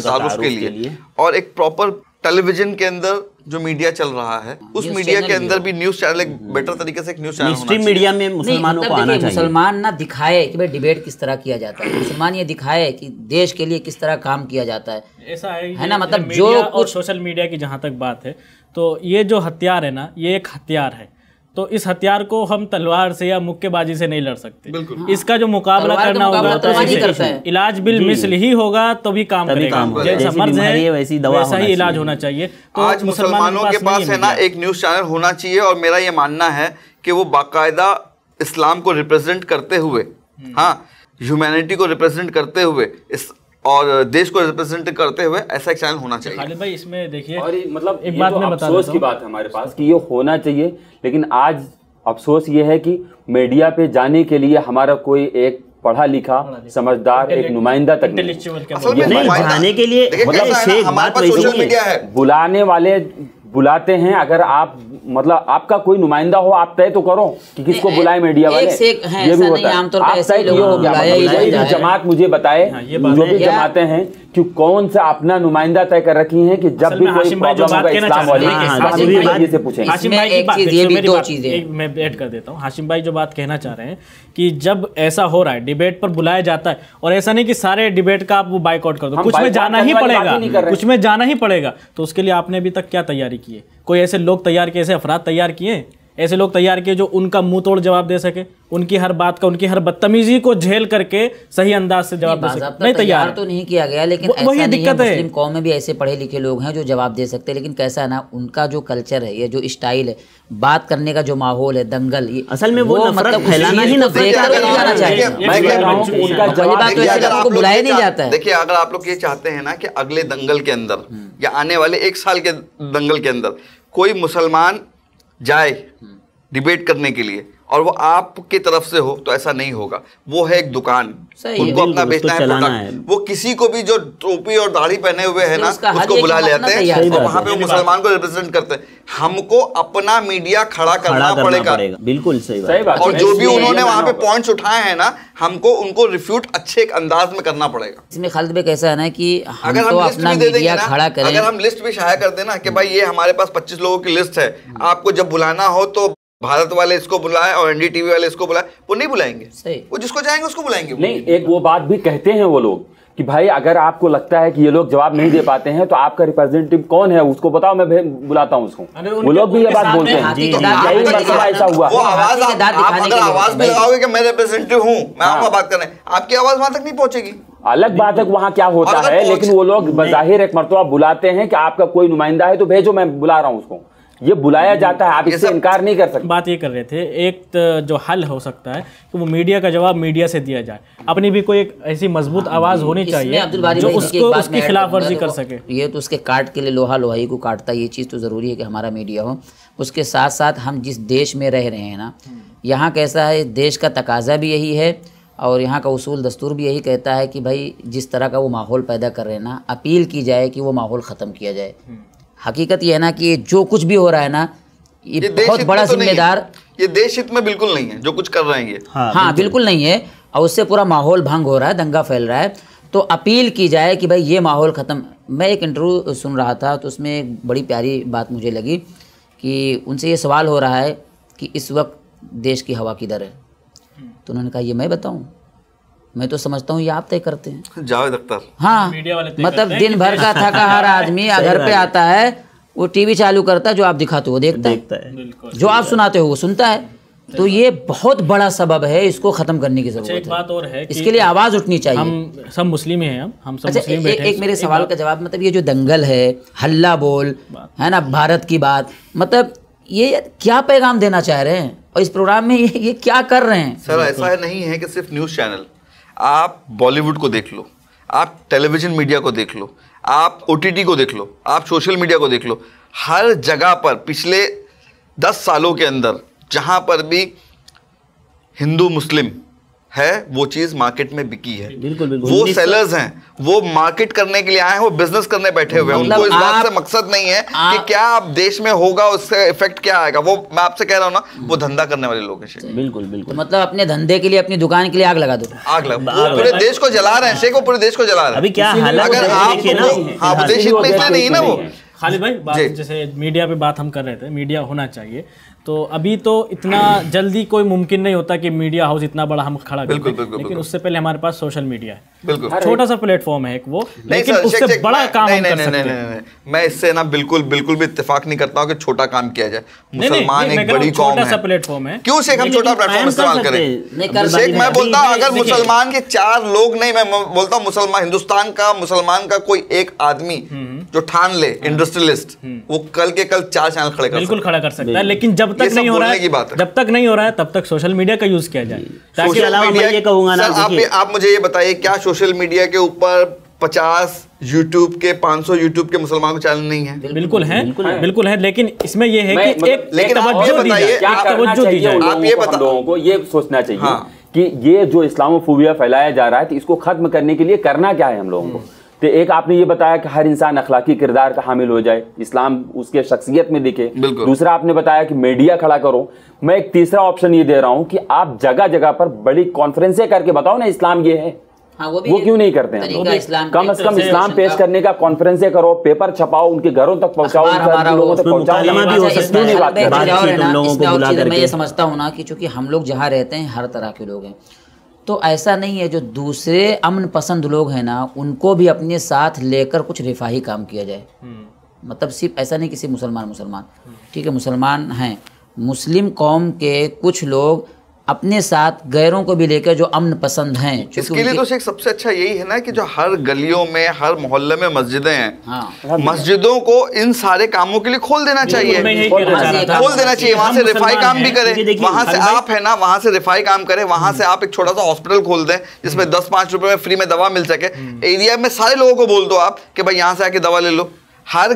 तारुफ के लिए हाँ, और एक प्रॉपर टेलीविजन के अंदर जो मीडिया चल रहा है हाँ, उस मीडिया के अंदर भी न्यूज चैनल एक बेटर हम्म। तरीके से एक न्यूज चैनल मीडिया में मुसलमानों मतलब को आना चाहिए मुसलमान ना दिखाए कि भाई डिबेट किस तरह किया जाता है मुसलमान ये दिखाए कि देश के लिए किस तरह काम किया जाता है ऐसा है है ना मतलब जो कुछ सोशल मीडिया की जहाँ तक बात है तो ये जो हथियार है ना ये एक हथियार है तो इस हथियार को हम तलवार से या मुक्केबाजी से नहीं लड़ सकते हाँ। इसका जो मुकाबला करना होगा तो इलाज बिल मिसल ही होगा तो भी काम करेगा जैसा मर्ज है वैसी दवा वैसा ही इलाज होना चाहिए तो आज मुसलमानों के पास है ना एक न्यूज चैनल होना चाहिए और मेरा ये मानना है कि वो बाकायदा इस्लाम को रिप्रेजेंट करते हुए हम्म। हाँ ह्यूमैनिटी को रिप्रेजेंट करते हुए इस और देश को रिप्रेजेंट करते हुए ऐसा एक चैनल होना चाहिए भाई इसमें देखिए और मतलब एक बात तो मैं अफसोस की बात है हमारे पास कि ये होना चाहिए लेकिन आज अफसोस ये है कि मीडिया पे जाने के लिए हमारा कोई एक पढ़ा लिखा समझदार एक नुमाइंदा तक नहीं जाने के लिए मतलब बुलाने वाले बुलाते हैं अगर आप मतलब आपका कोई नुमाइंदा हो आप तय तो करो कि किसको बुलाए मीडिया वाले एक है, ये भी होता है आप तय किए हो क्या मतलब जमात मुझे बताए हाँ, जो भी जमाते हैं कि कौन सा अपना नुमाइंदा तय कर रखी है कि जब भी कोई प्रॉब्लम होगा इस्लाम वाले से पूछे हाशिम भाई तो एक चीज ये भी दो चीजें मैं ऐड कर देता हूँ हाशिम भाई जो बात कहना चाह रहे हैं कि जब ऐसा हो रहा है डिबेट पर बुलाया जाता है और ऐसा नहीं कि सारे डिबेट का आप बाइकआउट कर दो कुछ में जाना ही पड़ेगा कुछ में जाना ही पड़ेगा तो उसके लिए आपने अभी तक क्या तैयारी किए कोई ऐसे लोग तैयार किए ऐसे अफराद तैयार किए ऐसे लोग तैयार किए जो उनका मुंह तोड़ जवाब दे सके उनकी हर बात का उनकी हर बदतमीजी को झेल करके सही अंदाज से जवाब दे सके नहीं तैयार तो नहीं किया गया लेकिन वही दिक्कत है मुस्लिम कौम में भी ऐसे पढ़े लिखे लोग हैं जो जवाब दे सकते हैं लेकिन कैसा है ना उनका जो कल्चर है ये जो स्टाइल है बात करने का जो माहौल है दंगल ये असल में वो, नफरत मतलब फैलाना ही तो तो बुलाया नहीं जाता है देखिए अगर आप लोग ये चाहते हैं ना कि अगले दंगल के अंदर या आने वाले एक साल के दंगल के अंदर कोई मुसलमान जाए डिबेट हम्म। करने के लिए और वो आपकी तरफ से हो तो ऐसा नहीं होगा वो है एक दुकान उनको अपना बेचना है प्रोडक्ट वो किसी को भी जो टोपी और दाढ़ी पहने हुए है ना उसको बुला लेते हैं और वहाँ पे मुसलमान को रिप्रेजेंट करते हैं हमको अपना मीडिया खड़ा करना पड़ेगा बिल्कुल सही बात और जो भी उन्होंने वहाँ पे पॉइंट्स उठाए हैं ना हमको उनको रिफ्यूट अच्छे एक अंदाज में करना पड़ेगा इसमें खालिद भाई कैसा है ना कि हम अगर हम तो अपना दे मीडिया खड़ा करें अगर हम लिस्ट भी शाया कर देना कि भाई ये हमारे पास 25 लोगों की लिस्ट है आपको जब बुलाना हो तो भारत वाले इसको बुलाए और एनडीटीवी वाले इसको बुलाए वो नहीं बुलाएंगे सही वो जिसको जाएंगे उसको बुलाएंगे नहीं एक वो बात भी कहते हैं वो लोग कि भाई अगर आपको लगता है कि ये लोग जवाब नहीं दे पाते हैं तो आपका रिप्रेजेंटेटिव कौन है उसको बताओ मैं बुलाता हूँ उसको वो लोग भी ये बात बोलते हैं यही मसला ऐसा हुआ आवाज भी लगाओगे कि मैं रिप्रेजेंटेटिव हूँ मैं हाँ। आपका बात कर आपकी आवाज वहां तक नहीं पहुंचेगी अलग बात है वहाँ क्या होता है लेकिन वो लोग बाहिर एक मरतबा बुलाते हैं कि आपका कोई नुमाइंदा है तो भेजो मैं बुला रहा हूँ उसको ये बुलाया जाता है आप इससे इनकार नहीं कर सकते बात ये कर रहे थे एक जो हल हो सकता है कि वो मीडिया का जवाब मीडिया से दिया जाए अपनी भी कोई एक ऐसी मजबूत हाँ, आवाज होनी चाहिए जो उसको उसकी खिलाफ वर्जी कर सके ये तो उसके काट के लिए लोहा लोहाई को काटता है ये चीज़ तो ज़रूरी है कि हमारा मीडिया हो उसके साथ साथ हम जिस देश में रह रहे हैं ना यहाँ कैसा है देश का तकाजा भी यही है और यहाँ का उसूल दस्तूर भी यही कहता है कि भाई जिस तरह का वो माहौल पैदा कर रहे हैं ना अपील की जाए कि वो माहौल ख़त्म किया जाए हकीकत यह है ना कि जो कुछ भी हो रहा है ना ये, ये बहुत बड़ा तो जिम्मेदार ये देश हित में बिल्कुल नहीं है जो कुछ कर रहे हैं ये हाँ, हाँ बिल्कुल नहीं है और उससे पूरा माहौल भंग हो रहा है दंगा फैल रहा है तो अपील की जाए कि भाई ये माहौल ख़त्म मैं एक इंटरव्यू सुन रहा था तो उसमें एक बड़ी प्यारी बात मुझे लगी कि उनसे ये सवाल हो रहा है कि इस वक्त देश की हवा किधर है तो उन्होंने कहा ये मैं बताऊँ मैं तो समझता हूँ ये आप तय करते हैं जावेद अख्तर हाँ मीडिया वाले मतलब दिन भर का थका हर आदमी घर पे आता है वो टीवी चालू करता है जो आप दिखाते हो देखता, है, जो आप सुनाते हो वो सुनता है तो ये बहुत बड़ा सबब है इसको खत्म करने की अच्छा, जरूरत बात और है इसके लिए आवाज उठनी चाहिए हम सब मुस्लिम हैं हम हम सब अच्छा, मुस्लिम एक, एक मेरे सवाल का जवाब मतलब ये जो दंगल है हल्ला बोल है ना भारत की बात मतलब ये क्या पैगाम देना चाह रहे हैं और इस प्रोग्राम में ये, ये क्या कर रहे हैं सर ऐसा नहीं है कि सिर्फ न्यूज चैनल आप बॉलीवुड को देख लो आप टेलीविज़न मीडिया को देख लो आप ओ को देख लो आप सोशल मीडिया को देख लो हर जगह पर पिछले दस सालों के अंदर जहाँ पर भी हिंदू मुस्लिम है वो चीज मार्केट में बिकी है बिल्कुल बिल्कुल वो सेलर्स हैं वो मार्केट करने के लिए आए हैं वो बिजनेस करने बैठे हुए हैं मतलब उनको इस बात से मकसद नहीं है आ, कि क्या आप देश में होगा उससे इफेक्ट क्या आएगा वो मैं आपसे कह रहा हूँ ना वो हम्म। धंधा करने वाले लोग हैं बिल्कुल बिल्कुल मतलब अपने धंधे के लिए अपनी दुकान के लिए आग लगा दो आग लगा पूरे देश को जला रहे हैं शेख वो पूरे देश को जला रहे हैं क्या अगर आप हाँ देश हित इसलिए नहीं ना वो खालिद भाई बात जैसे मीडिया पे बात हम कर रहे थे मीडिया होना चाहिए तो अभी तो इतना जल्दी कोई मुमकिन नहीं होता कि मीडिया हाउस इतना बड़ा हम खड़ा बिल्कुल, बिल्कुल, बिल्कुल, लेकिन उससे पहले हमारे पास सोशल मीडिया है छोटा सा प्लेटफॉर्म है वो लेकिन उससे बड़ा काम नहीं, नहीं, नहीं, मैं इससे ना बिल्कुल बिल्कुल भी इतफाक नहीं करता हूँ कि छोटा काम किया जाए मुसलमान एक बड़ी कौन है प्लेटफॉर्म है क्यों शेख हम छोटा प्लेटफॉर्म इस्तेमाल करें शेख मैं बोलता हूँ अगर मुसलमान के चार लोग नहीं मैं बोलता हूँ मुसलमान हिंदुस्तान का मुसलमान का कोई एक आदमी हम्म। जो ठान ले इंडस्ट्रियलिस्ट हम्म। हम्म। वो कल के कल चार चैनल खड़े कर बिल्कुल खड़ा कर सकता है लेकिन जब तक नहीं हो रहा है जब तक नहीं हो रहा है तब तक सोशल मीडिया का यूज किया जाए ताकि मैं ये ना आप आप मुझे ये बताइए क्या सोशल मीडिया के ऊपर पचास यूट्यूब के 500 यूट्यूब के मुसलमान का चैनल नहीं है बिल्कुल है बिल्कुल है लेकिन इसमें यह है कि मतलब एक लेकिन आप ये आप ये बता लोगों को ये सोचना चाहिए हाँ। कि ये जो इस्लामोफोबिया फैलाया जा रहा है तो इसको खत्म करने के लिए करना क्या है हम लोगों को तो एक आपने ये बताया कि हर इंसान अखलाकी किरदार का हामिल हो जाए इस्लाम उसके शख्सियत में दिखे दूसरा आपने बताया कि मीडिया खड़ा करो मैं एक तीसरा ऑप्शन ये दे रहा हूँ कि आप जगह जगह पर बड़ी कॉन्फ्रेंसें करके बताओ ना इस्लाम ये है हाँ, वो, भी वो क्यों नहीं करते हैं कम से कम इस्लाम पेश करने का कॉन्फ्रेंसें करो पेपर छपाओ उनके घरों तक पहुंचाओ लोगों तक पहुंचाओ मैं ये समझता हूँ ना कि चूंकि हम लोग जहाँ रहते हैं हर तरह के लोग हैं तो ऐसा नहीं है जो दूसरे अमन पसंद लोग हैं ना उनको भी अपने साथ लेकर कुछ रिफाही काम किया जाए हम्म। मतलब सिर्फ ऐसा नहीं किसी मुसलमान मुसलमान हम्म। ठीक है मुसलमान हैं मुस्लिम कौम के कुछ लोग अपने साथ गैरों को भी लेकर जो अमन पसंद हैं इसके लिए तो शेख सबसे अच्छा यही है ना कि जो हर गलियों में हर मोहल्ले में मस्जिदें हैं हाँ। मस्जिदों को इन सारे कामों के लिए खोल देना चाहिए खोल देना चाहिए वहाँ से रिफाई काम भी करें वहाँ से आप है ना वहाँ से रिफाई काम करें वहाँ से आप एक छोटा सा हॉस्पिटल खोल दें जिसमें हम्म। दस पांच रुपए में फ्री में दवा मिल सके हम्म। एरिया में सारे लोगों को बोल दो आप कि भाई यहाँ से आके दवा ले लो हर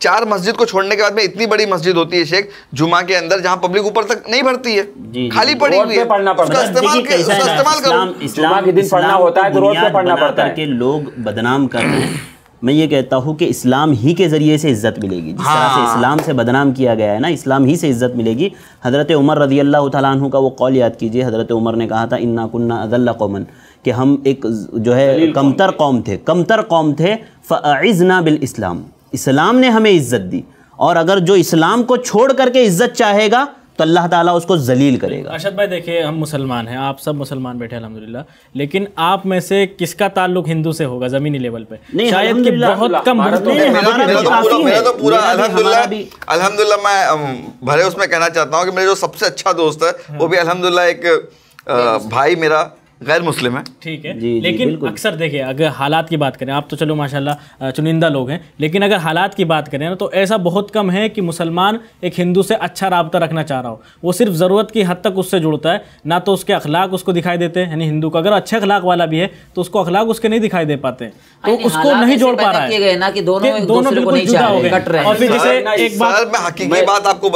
चार मस्जिद को छोड़ने के बाद में इतनी बड़ी मस्जिद होती है शेख जुमा के अंदर जहाँ पब्लिक ऊपर तक नहीं भरती है जी, खाली पड़ी हुई है पढ़ना पड़ता है इस्तेमाल इस्लाम के दिन पढ़ना होता है तो पे पढ़ना पड़ता है लोग बदनाम कर रहे हैं मैं ये कहता हूँ कि इस्लाम ही के ज़रिए से इज़्ज़त मिलेगी जिस हाँ। तरह से हाँ। इस्लाम से बदनाम किया गया है ना इस्लाम ही से इज़्ज़त मिलेगी हज़रत उमर रजी अल्लाह तु का वो कौल याद कीजिए हज़रत उमर ने कहा था इन्ना कुन्ना अदल्ला कौमन कि हम एक जो है कमतर कौम थे कमतर कौम थे फ़ाइज़ना बिल इस्लाम इस्लाम ने हमें इज्जत दी और अगर जो इस्लाम को छोड़ करके इज्जत चाहेगा तो अल्लाह ताला उसको जलील करेगा अरशद भाई देखिए हम मुसलमान हैं आप सब मुसलमान बैठे अलहमदिल्ला लेकिन आप में से किसका ताल्लुक हिंदू से होगा जमीनी लेवल पे नहीं शायद कि बहुत कम तो तो तो अलहमदुल्ला मैं भले उसमें कहना चाहता हूँ कि मेरा जो सबसे अच्छा दोस्त है वो भी अलहमदिल्ला एक भाई मेरा गैर मुस्लिम है ठीक है जी, लेकिन अक्सर देखिए अगर हालात की बात करें आप तो चलो माशाल्लाह चुनिंदा लोग हैं लेकिन अगर हालात की बात करें ना तो ऐसा बहुत कम है कि मुसलमान एक हिंदू से अच्छा रबता रखना चाह रहा हो वो सिर्फ ज़रूरत की हद तक उससे जुड़ता है ना तो उसके अखलाक उसको दिखाई देते हैं यानी हिंदू का अगर अच्छे अखलाक वाला भी है तो उसको अखलाक उसके नहीं दिखाई दे पाते तो हाँ उसको नहीं जोड़ पा रहा है ना कि दोनों बिल्कुल जुदा हो गए और फिर जैसे एक बात आपको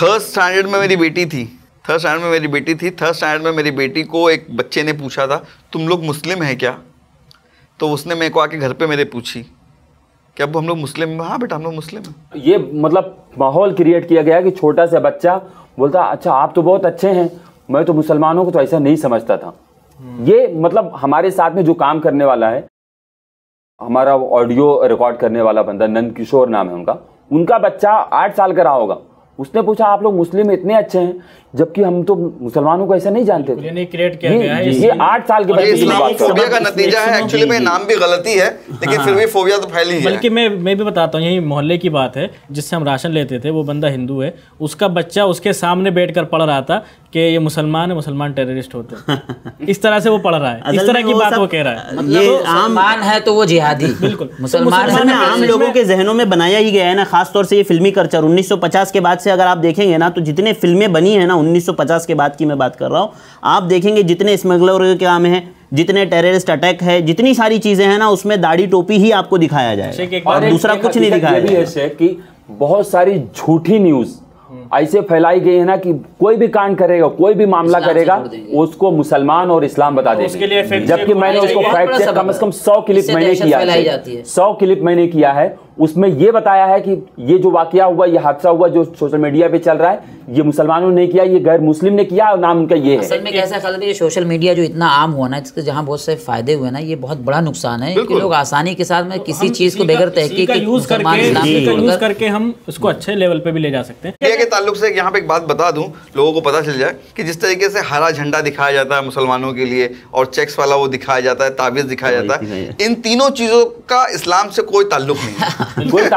थर्ड स्टैंडर्ड में मेरी बेटी थी थर्ड स्टैंडर्ड में मेरी बेटी थी थर्ड स्टैंडर्ड में मेरी बेटी को एक बच्चे ने पूछा था तुम लोग मुस्लिम हैं क्या तो उसने मेरे को आके घर पे मेरे पूछी कि अब हम लोग मुस्लिम हैं हाँ बेटा हम लोग मुस्लिम हैं ये मतलब माहौल क्रिएट किया गया कि छोटा सा बच्चा बोलता अच्छा आप तो बहुत अच्छे हैं मैं तो मुसलमानों को तो ऐसा नहीं समझता था हम्म। ये मतलब हमारे साथ में जो काम करने वाला है हमारा ऑडियो रिकॉर्ड करने वाला बंदा नंद किशोर नाम है उनका उनका बच्चा आठ साल का रहा होगा उसने पूछा आप लोग मुस्लिम इतने अच्छे हैं जबकि हम तो मुसलमानों को ऐसे नहीं जानते थे आठ साल के हाँ। तो बल्कि मैं मैं भी बताता हूँ यही मोहल्ले की बात है जिससे हम राशन लेते थे वो बंदा हिंदू है उसका बच्चा उसके सामने बैठ कर पढ़ रहा था कि ये मुसलमान है मुसलमान टेररिस्ट होते हैं इस तरह से वो पढ़ रहा है इस तरह की बात वो कह रहा है ये मतलब आम है तो वो जिहादी (laughs) बिल्कुल तो मुसलमान तो आम लोगों के जहनों में बनाया ही गया है ना खास तौर से ये फिल्मी कल्चर 1950 के बाद से अगर आप देखेंगे ना तो जितने फिल्में बनी है ना 1950 के बाद की मैं बात कर रहा हूँ आप देखेंगे जितने स्मगलर के काम है जितने टेररिस्ट अटैक है जितनी सारी चीजें हैं ना उसमें दाढ़ी टोपी ही आपको दिखाया जाए और दूसरा कुछ नहीं दिखाया जाए कि बहुत सारी झूठी न्यूज़ ऐसे फैलाई गई है ना कि कोई भी कांड करेगा कोई भी मामला करेगा उसको मुसलमान और इस्लाम बता तो दे जबकि मैंने उसको फैक्ट चेक कम से कम सौ क्लिप मैंने किया सौ क्लिप मैंने किया है उसमें ये बताया है कि ये जो वाकया हुआ ये हादसा हुआ जो सोशल मीडिया पे चल रहा है ये मुसलमानों ने किया ये गैर मुस्लिम ने किया और नाम उनका ये है असल में कैसा ख्याल ये सोशल मीडिया जो इतना आम हुआ ना इसके जहाँ बहुत से फायदे हुए ना ये बहुत बड़ा नुकसान है कि लोग आसानी के साथ में किसी चीज को बगैर तहकी यूज करके हम उसको अच्छे लेवल पे भी ले जा सकते हैं ताल्लुक से यहाँ पे एक बात बता दूँ लोगों को पता चल जाए कि जिस तरीके से हरा झंडा दिखाया जाता है मुसलमानों के लिए और चेक्स वाला वो दिखाया जाता है ताबीज़ दिखाया तो जाता है इन तीनों चीज़ों का इस्लाम से कोई ताल्लुक नहीं (laughs)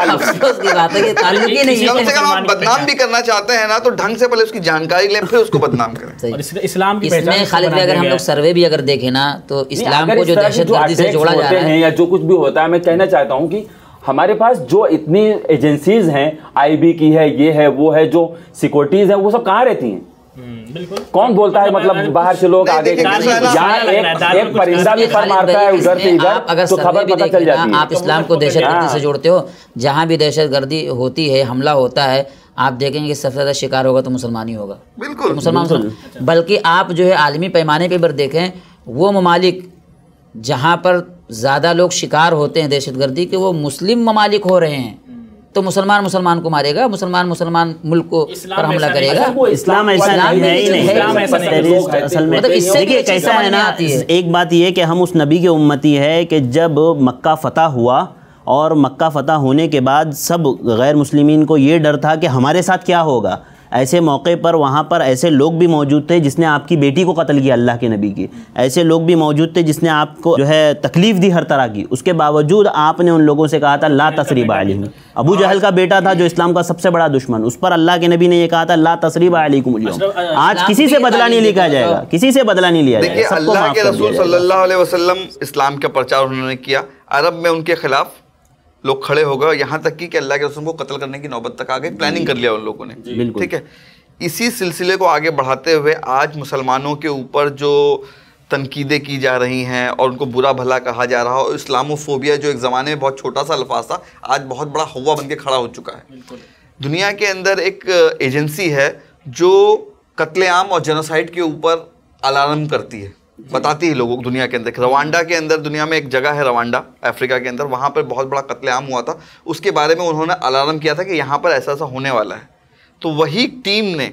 कम से कम आप बदनाम भी करना चाहते हैं ना तो ढंग से पहले उसकी जानकारी लें फिर उसको बदनाम करें (laughs) इस्लाम की इसमें खालिद अगर हम लोग सर्वे भी अगर देखें ना तो इस्लाम को जो दहशत से जोड़ा जा रहा है या जो कुछ भी होता है मैं कहना चाहता हूँ कि हमारे पास जो इतनी एजेंसीज हैं आईबी की है ये है वो है जो सिक्योरिटीज है वो सब कहाँ रहती हैं हम्म, कौन तो बोलता है मतलब बाहर से लोग आगे यहाँ एक, एक परिंदा भी फर मारता है उधर से इधर तो खबर पता चल जाती है आप इस्लाम को दहशत से जोड़ते हो जहाँ भी दहशत गर्दी होती है हमला होता है आप देखेंगे कि सबसे ज़्यादा शिकार होगा तो मुसलमान ही होगा बिल्कुल तो मुसलमान बल्कि आप जो है आलमी पैमाने पर देखें वो ममालिक जहाँ पर ज़्यादा लोग शिकार होते हैं दहशत गर्दी के वो मुस्लिम ममालिक हो रहे हैं तो मुसलमान मुसलमान को मारेगा मुसलमान मुसलमान मुल्क को पर हमला करेगा इस्लाम ऐसा नहीं है असल में मतलब देखिए कैसा है ना एक बात यह कि हम उस नबी के उम्मती है कि जब मक्का फतह हुआ और मक्का फतह होने के बाद सब गैर मुस्लिमीन को ये डर था कि हमारे साथ क्या होगा ऐसे मौके पर वहाँ पर ऐसे लोग भी मौजूद थे जिसने आपकी बेटी को कत्ल किया अल्लाह के नबी की ऐसे लोग भी मौजूद थे जिसने आपको जो है तकलीफ़ दी हर तरह की उसके बावजूद आपने उन लोगों से कहा था ला तसरीब आलिम अबू जहल का बेटा था जो इस्लाम का सबसे बड़ा दुश्मन उस पर अल्लाह के नबी ने यह कहा था ला तसरीब आलिकुम आज किसी से बदला नहीं लिखा जाएगा किसी से बदला नहीं लिया जाएगा अल्लाह के रसूल सल्लल्लाहु अलैहि वसल्लम इस्लाम का प्रचार उन्होंने किया अरब में उनके खिलाफ लोग खड़े हो गए यहाँ तक कि अल्लाह के रसूल को कत्ल करने की नौबत तक आ गए प्लानिंग कर लिया उन लोगों ने ठीक है इसी सिलसिले को आगे बढ़ाते हुए आज मुसलमानों के ऊपर जो तनकीदें की जा रही हैं और उनको बुरा भला कहा जा रहा है और इस्लामोफोबिया जो एक ज़माने में बहुत छोटा सा अल्फाज था आज बहुत बड़ा हवा बन के खड़ा हो चुका है दुनिया के अंदर एक एजेंसी है जो कत्लेआम और जेनोसाइड के ऊपर अलार्म करती है बताती है लोगों को दुनिया के अंदर रवांडा के अंदर दुनिया में एक जगह है रवांडा अफ्रीका के अंदर वहाँ पर बहुत बड़ा कत्लेआम हुआ था उसके बारे में उन्होंने अलार्म किया था कि यहाँ पर ऐसा ऐसा होने वाला है तो वही टीम ने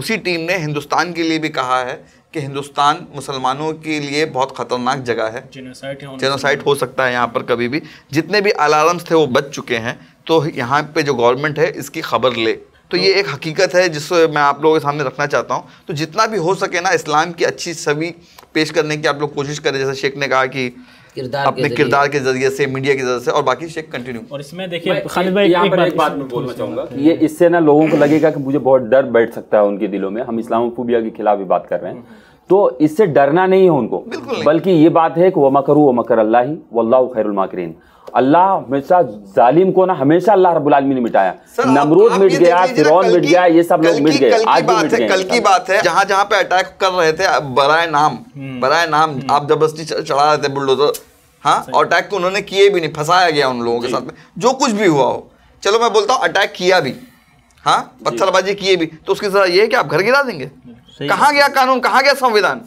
उसी टीम ने हिंदुस्तान के लिए भी कहा है कि हिंदुस्तान मुसलमानों के लिए बहुत ख़तरनाक जगह है जेनोसाइट हो सकता है यहाँ पर कभी भी जितने भी अलार्म्स थे वो बच चुके हैं तो यहाँ पे जो गवर्नमेंट है इसकी खबर ले तो ये एक हकीकत है जिसको मैं आप लोगों के सामने रखना चाहता हूँ तो जितना भी हो सके ना इस्लाम की अच्छी छवि पेश करने की आप लोग कोशिश करें जैसे शेख ने कहा कि किरदार अपने किरदार के जरिए से मीडिया के जरिए से और बाकी शेख कंटिन्यू और इसमें देखिए खालिद भाई एक बात में बोलना चाहूंगा ये इससे ना लोगों को लगेगा कि मुझे बहुत डर बैठ सकता है उनके दिलों में हम इस्लामोफोबिया के खिलाफ भी बात कर रहे हैं तो इससे डरना नहीं है उनको बल्कि ये बात है कि वह मकरू व मकर अल्लाह वल्ला खैरुल माकरीन अल्लाह हमेशा जालिम को ना हमेशा अल्लाह रबुलमी ने मिटाया नमरूद मिट गया फिरौन मिट गया ये सब लोग मिट गए आज भी मिट गए कल की बात है जहाँ जहाँ पे अटैक कर रहे थे बराए नाम हम्म। बराए नाम हम्म। आप जबरदस्ती चढ़ा रहे थे बुलडोजर हाँ और अटैक तो उन्होंने किए भी नहीं फंसाया गया उन लोगों के साथ में जो कुछ भी हुआ हो चलो मैं बोलता हूँ अटैक किया भी हाँ पत्थरबाजी किए भी तो उसकी सजा ये है कि आप घर गिरा देंगे कहाँ गया कानून कहाँ गया संविधान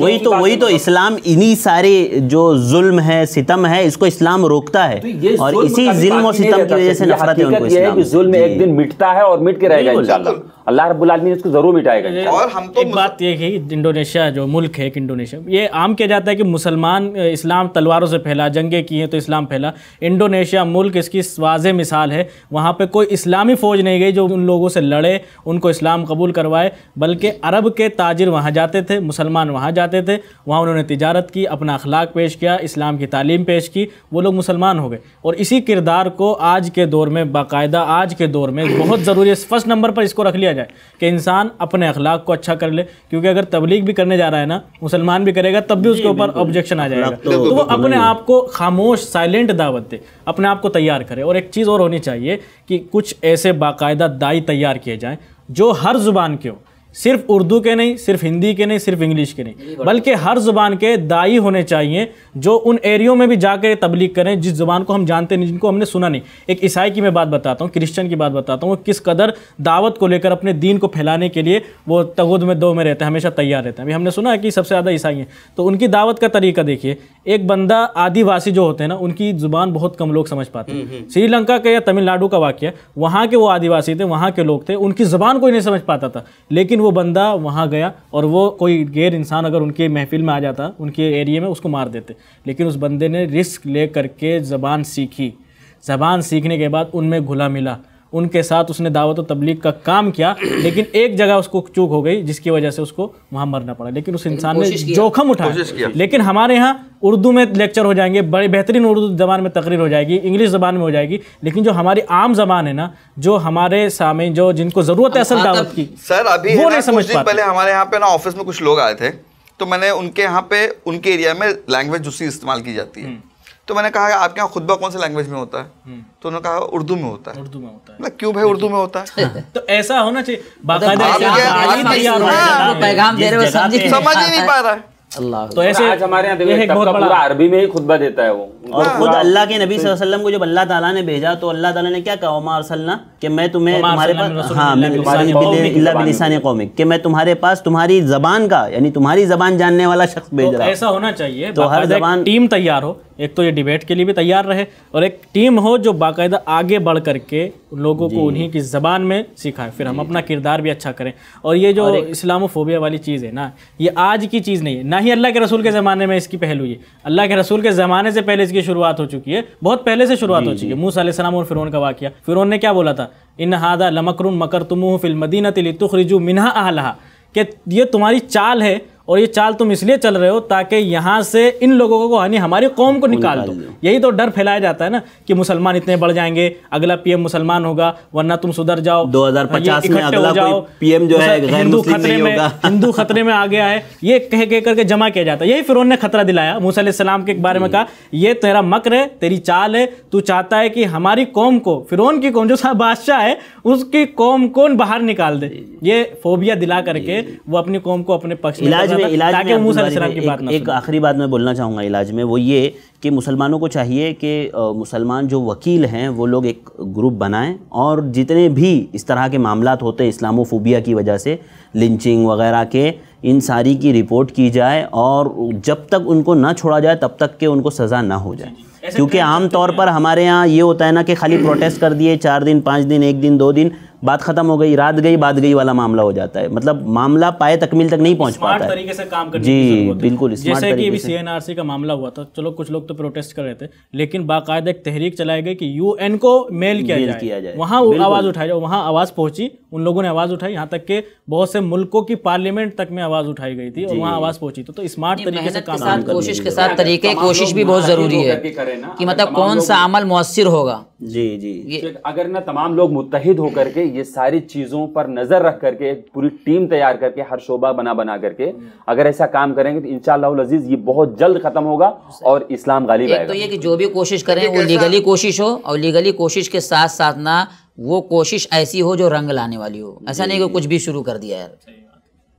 वही तो वही तो मतलब इस्लाम इन्हीं सारे जो जुल्म है सितम है इसको इस्लाम रोकता है तो और इसी जुल्म और सितम की वजह से नफरत है उनको इस्लाम कि जुल्म एक दिन मिटता है और मिट के रहेगा इंशाल्लाह अल्लाह रब्बुल आलमीन इसको जरूर मिटाएगा और हम तो एक बात ये है इंडोनेशिया जो मुल्क है एक इंडोनेशिया ये आम किया जाता है कि मुसलमान इस्लाम तलवारों से फैला जंगे किए तो इस्लाम फैला इंडोनेशिया मुल्क इसकी वाजे मिसाल है वहाँ पर कोई इस्लामी फ़ौज नहीं गई जो उन लोगों से लड़े उनको इस्लाम कबूल करवाए बल्कि अरब के ताजिर वहाँ जाते थे मुसलमान वहाँ जाते थे वहाँ उन्होंने तजारत की अपना अखलाक पेश किया इस्लाम की तालीम पेश की वो लोग मुसलमान हो गए और इसी किरदार को आज के दौर में बाकायदा आज के दौर में बहुत ज़रूरी है फर्स्ट नंबर पर इसको रख लिया जाए कि इंसान अपने अखलाक को अच्छा कर ले क्योंकि अगर तबलीग भी करने जा रहा है ना मुसलमान भी करेगा तब भी उसके ऊपर ऑब्जेक्शन आ जाएगा तो, तो वो अपने आप को खामोश साइलेंट दावत दे अपने आप को तैयार करे और एक चीज़ और होनी चाहिए कि कुछ ऐसे बाकायदा दाई तैयार किए जाएँ जो हर ज़ुबान के हों सिर्फ उर्दू के नहीं सिर्फ हिंदी के नहीं सिर्फ इंग्लिश के नहीं बल्कि हर ज़ुबान के दाई होने चाहिए जो उन एरियो में भी जाकर तबलीग करें जिस ज़ुबान को हम जानते नहीं जिनको हमने सुना नहीं एक ईसाई की मैं बात बताता हूँ क्रिश्चियन की बात बताता हूँ किस कदर दावत को लेकर अपने दीन को फैलाने के लिए वो तगुद में दो में रहते हैं हमेशा तैयार रहते हैं अभी हमने सुना है कि सबसे ज़्यादा ईसाई हैं तो उनकी दावत का तरीका देखिए एक बंदा आदिवासी जो होते हैं ना उनकी ज़ुबान बहुत कम लोग समझ पाते हैं हम्म, हम्म। श्रीलंका का या तमिलनाडु का वाक्य वहाँ के वो आदिवासी थे वहाँ के लोग थे उनकी ज़ुबान कोई नहीं समझ पाता था लेकिन लेकिन वो बंदा वहाँ गया और वो कोई गैर इंसान अगर उनके महफिल में आ जाता उनके एरिए में उसको मार देते लेकिन उस बंदे ने रिस्क ले करके ज़बान सीखी ज़बान सीखने के बाद उनमें घुला मिला उनके साथ उसने दावत तबलीग का काम किया लेकिन एक जगह उसको चूक हो गई जिसकी वजह से उसको वहाँ मरना पड़ा लेकिन उस इंसान ने जोखम उठाया लेकिन हमारे यहाँ उर्दू में लेक्चर हो जाएंगे बड़े बेहतरीन उर्दू ज़बान में तकरीर हो जाएगी इंग्लिश ज़बान में हो जाएगी लेकिन जो हमारी आम ज़बान है ना जो हमारे सामने जो जिनको ज़रूरत है असल दावत की सर अभी वो नहीं समझ पहले हमारे यहाँ पे ना ऑफिस में कुछ लोग आए थे तो मैंने उनके यहाँ पे उनके एरिया में लैंग्वेज दूसरी इस्तेमाल की जाती है हम्म। तो मैंने कहा आपके यहाँ खुतबा कौन से लैंग्वेज में होता है हम्म। तो उन्होंने कहा उर्दू में होता है उर्दू में होता है मतलब क्यों भाई उर्दू में होता है (laughs) तो ऐसा होना चाहिए मतलब हाँ। समझ ही नहीं पा रहा है अल्लाह तो ऐसे तो आज हमारे यहाँ देखो एक बहुत बड़ा अरबी में ही खुतबा देता है वो और हाँ। खुद अल्लाह के नबी सल्लल्लाहु अलैहि वसल्लम को जब अल्लाह ताला ने भेजा तो अल्लाह ताला ने क्या कहा उमर सल्ला कि मैं तुम्हें तुम्हारे पास हाँ मैं कौमिक कि मैं तुम्हारे पास तुम्हारी जबान का यानी तुम्हारी जबान जानने वाला शख्स भेज तो रहा ऐसा होना चाहिए तो हर जबान टीम तैयार हो एक तो ये डिबेट के लिए भी तैयार रहे और एक टीम हो जो बाकायदा आगे बढ़ करके लोगों को उन्हीं की ज़बान में सिखाए फिर हम अपना किरदार भी अच्छा करें और ये जो इस्लामोफोबिया वाली चीज़ है ना ये आज की चीज़ नहीं है ना ही अल्लाह के रसूल के ज़माने में इसकी पहलू ये अल्लाह के रसूल के ज़माने से पहले इसकी शुरुआत हो चुकी है बहुत पहले से शुरुआत हो चुकी है मूसम और फिरौन का वाक्य फ़िरन ने क्या बोला था इन हादा लमकरुन मकर तुम फिल्मदीनत तुखरिजू मिनहा आ कि ये तुम्हारी चाल है और ये चाल तुम इसलिए चल रहे हो ताकि यहाँ से इन लोगों को यानी हमारी कौम को निकाल दो यही तो डर फैलाया जाता है ना कि मुसलमान इतने बढ़ जाएंगे अगला पीएम मुसलमान होगा वरना तुम सुधर जाओ 2050 हाँ, में अगला कोई पीएम जो है हिंदू खतरे में हिंदू खतरे में आ गया है ये कह कह करके जमा किया जाता है यही फिर ने खतरा दिलाया मूसलाम के बारे में हम्म। कहा ये तेरा मकर है तेरी चाल है तू चाहता है कि हमारी कौम को फिर की कौम जो बादशाह है उसकी कौम कौन बाहर निकाल दे ये फोबिया दिला करके वो अपनी कौम को अपने पक्ष इलाज इलाज एक, एक आखिरी बात मैं बोलना चाहूँगा इलाज में वो ये कि मुसलमानों को चाहिए कि मुसलमान जो वकील हैं वो लोग एक ग्रुप बनाएं और जितने भी इस तरह के मामला होते हैं इस्लामोफोबिया की वजह से लिंचिंग वगैरह के इन सारी की रिपोर्ट की जाए और जब तक उनको ना छोड़ा जाए तब तक के उनको सज़ा ना हो जाए क्योंकि आम तौर पर हमारे यहाँ ये होता है ना कि खाली प्रोटेस्ट कर दिए चार दिन पाँच दिन एक दिन दो दिन बात खत्म हो गई रात गई बात गई वाला मामला हो जाता है मतलब मामला पाए तकमील तक नहीं पहुंच पाता है तरीके से काम करने जी बिल्कुल जैसे कि अभी सीएनआरसी का मामला हुआ था चलो कुछ लोग तो प्रोटेस्ट कर रहे थे लेकिन बाकायदा एक तहरीक चलाई गई कि यूएन को मेल किया मेल जाए, किया वहाँ आवाज़ उठाई जाए वहाँ आवाज़ पहुंची उन लोगों ने आवाज़ उठाई यहाँ तक के बहुत से मुल्कों की पार्लियामेंट तक में आवाज़ उठाई गई थी और वहाँ आवाज़ पहुंची तो, तो स्मार्ट तरीके से काम कोशिश के साथ तरीके कोशिश भी बहुत ज़रूरी है कि मतलब कौन सा अमल मौसर होगा जी जी अगर ना तमाम लोग मुतहद होकर के ये सारी चीज़ों पर नज़र रख करके एक पूरी टीम तैयार करके हर शोभा बना बना करके हम्म। अगर ऐसा काम करेंगे तो इन अजीज ये बहुत जल्द खत्म होगा और इस्लाम गालिब आएगा तो ये कि जो भी कोशिश करें वो लीगली कोशिश हो और लीगली कोशिश के साथ साथ ना वो कोशिश ऐसी हो जो रंग लाने वाली हो ऐसा नहीं कि कुछ भी शुरू कर दिया है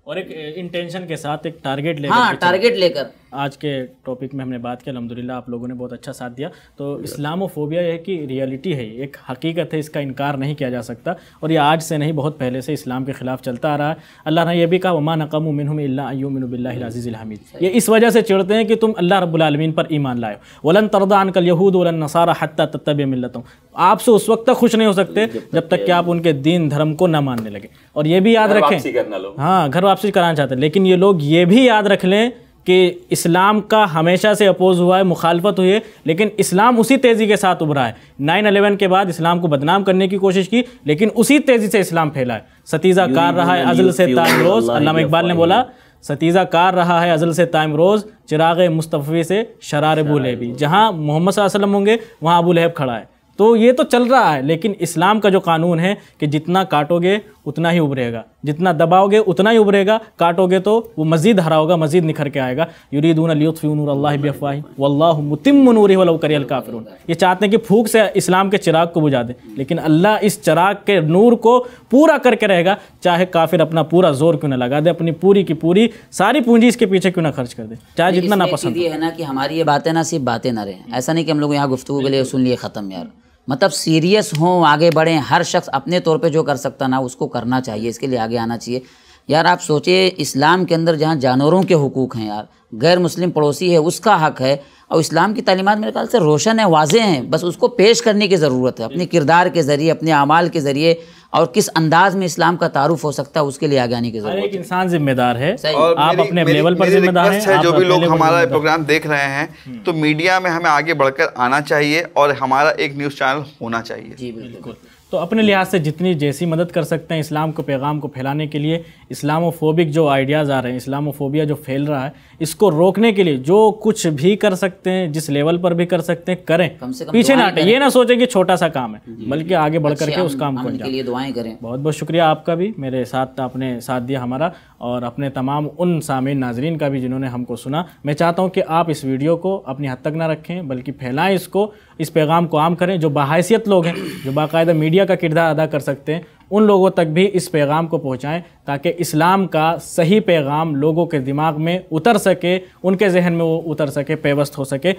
और एक इंटेंशन के साथ एक टारगेट लेकर हाँ टारगेट लेकर आज के टॉपिक में हमने बात की अलहमदिल्ला आप लोगों ने बहुत अच्छा साथ दिया तो इस्लामोफोबिया यह कि रियलिटी है एक हकीकत है इसका इनकार नहीं किया जा सकता और ये आज से नहीं बहुत पहले से इस्लाम के ख़िलाफ़ चलता आ रहा है अल्लाह ने यह भी कहा वमा नकम मिनबिल्लाजीज़िलहमीद ये इस वजह से चिड़ते हैं कि तुम अल्लाह रबालमीन पर ईमान लाए वलन तरदा अनकल यहूद वलन नसारा हत्या तब मिलता हूँ आपसे उस वक्त तक खुश नहीं हो सकते जब तक कि आप उनके दीन धर्म को ना मानने लगे और ये भी याद रखें हाँ घर वापसी कराना चाहते हैं लेकिन ये लोग ये भी याद रख लें कि इस्लाम का हमेशा से अपोज़ हुआ है मुखालफत हुई है लेकिन इस्लाम उसी तेज़ी के साथ उभरा है नाइन अलेवन के बाद इस्लाम को बदनाम करने की कोशिश की लेकिन उसी तेज़ी से इस्लाम फैला है सतीज़ा कार रहा है अजल से ताम रोज़ इकबाल ने बोला सतीज़ा कार रहा है अजल से ताम रोज़ चिराग मुस्तफ़ी से शरार अबू लेबी जहाँ मोहम्मद वसलम होंगे वहाँ अबू लहब खड़ा है तो ये तो चल रहा है लेकिन इस्लाम का जो कानून है कि जितना काटोगे उतना ही उभरेगा जितना दबाओगे उतना ही उभरेगा काटोगे तो वो मजीद हरा होगा मजीद निखर के आएगा यूरीदून अलीफ़ीनूर अल्लाह बफ़ाही वल्लाह काफिर ये चाहते हैं कि फूक से इस्लाम के चिराग को बुझा दें लेकिन अल्लाह इस चिराग के नूर को पूरा करके रहेगा चाहे काफिर अपना पूरा जोर क्यों ना लगा दे अपनी पूरी की पूरी सारी पूंजी इसके पीछे क्यों ना खर्च कर दे चाहे जितना ना पसंद ये है ना कि हमारी ये बातें ना सिर्फ बातें ना रहें ऐसा नहीं कि हम लोग यहाँ गुफ्तु के लिए सुन लिए ख़त्म यार मतलब सीरियस हों आगे बढ़ें हर शख्स अपने तौर पे जो कर सकता ना उसको करना चाहिए इसके लिए आगे आना चाहिए यार आप सोचिए इस्लाम के अंदर जहाँ जानवरों के हकूक़ हैं यार गैर मुस्लिम पड़ोसी है उसका हक है और इस्लाम की तालीमत मेरे ख्याल से रोशन है वाजे हैं बस उसको पेश करने की ज़रूरत है अपने किरदार के ज़रिए अपने अमाल के ज़रिए और किस अंदाज में इस्लाम का तारुफ हो सकता है उसके लिए आगे आने की जरूरत है इंसान जिम्मेदार है और आप अपने लेवल पर जिम्मेदार है जो भी लोग हमारा प्रोग्राम देख रहे हैं हम्म। तो मीडिया में हमें आगे बढ़कर आना चाहिए और हमारा एक न्यूज़ चैनल होना चाहिए जी बिल्कुल तो अपने लिहाज से जितनी जैसी मदद कर सकते हैं इस्लाम को पैगाम को फैलाने के लिए इस्लामोफोबिक जो आइडियाज़ आ रहे हैं इस्लामोफोबिया जो फैल रहा है इसको रोकने के लिए जो कुछ भी कर सकते हैं जिस लेवल पर भी कर सकते हैं करें कम से कम पीछे ना हटें ये ना सोचें कि छोटा सा काम है बल्कि आगे बढ़ करके उस काम को के लिए दुआएं करें बहुत बहुत शुक्रिया आपका भी मेरे साथ आपने साथ दिया हमारा और अपने तमाम उन सामीन नाजरीन का भी जिन्होंने हमको सुना मैं चाहता हूँ कि आप इस वीडियो को अपनी हद तक ना रखें बल्कि फैलाएँ इसको इस पैगाम को आम करें जो बाहसीत लोग हैं जो बाकायदा मीडिया का किरदार अदा कर सकते हैं उन लोगों तक भी इस पैगाम को पहुंचाएं ताकि इस्लाम का सही पैगाम लोगों के दिमाग में उतर सके उनके जहन में वो उतर सके पेवस्त हो सके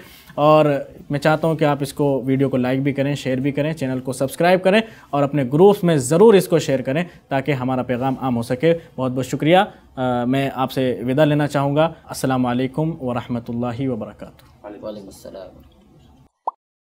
और मैं चाहता हूं कि आप इसको वीडियो को लाइक भी करें शेयर भी करें चैनल को सब्सक्राइब करें और अपने ग्रुप्स में ज़रूर इसको शेयर करें ताकि हमारा पैगाम आम हो सके बहुत बहुत शुक्रिया आ, मैं आपसे विदा लेना चाहूँगा असल वरहमल वर्का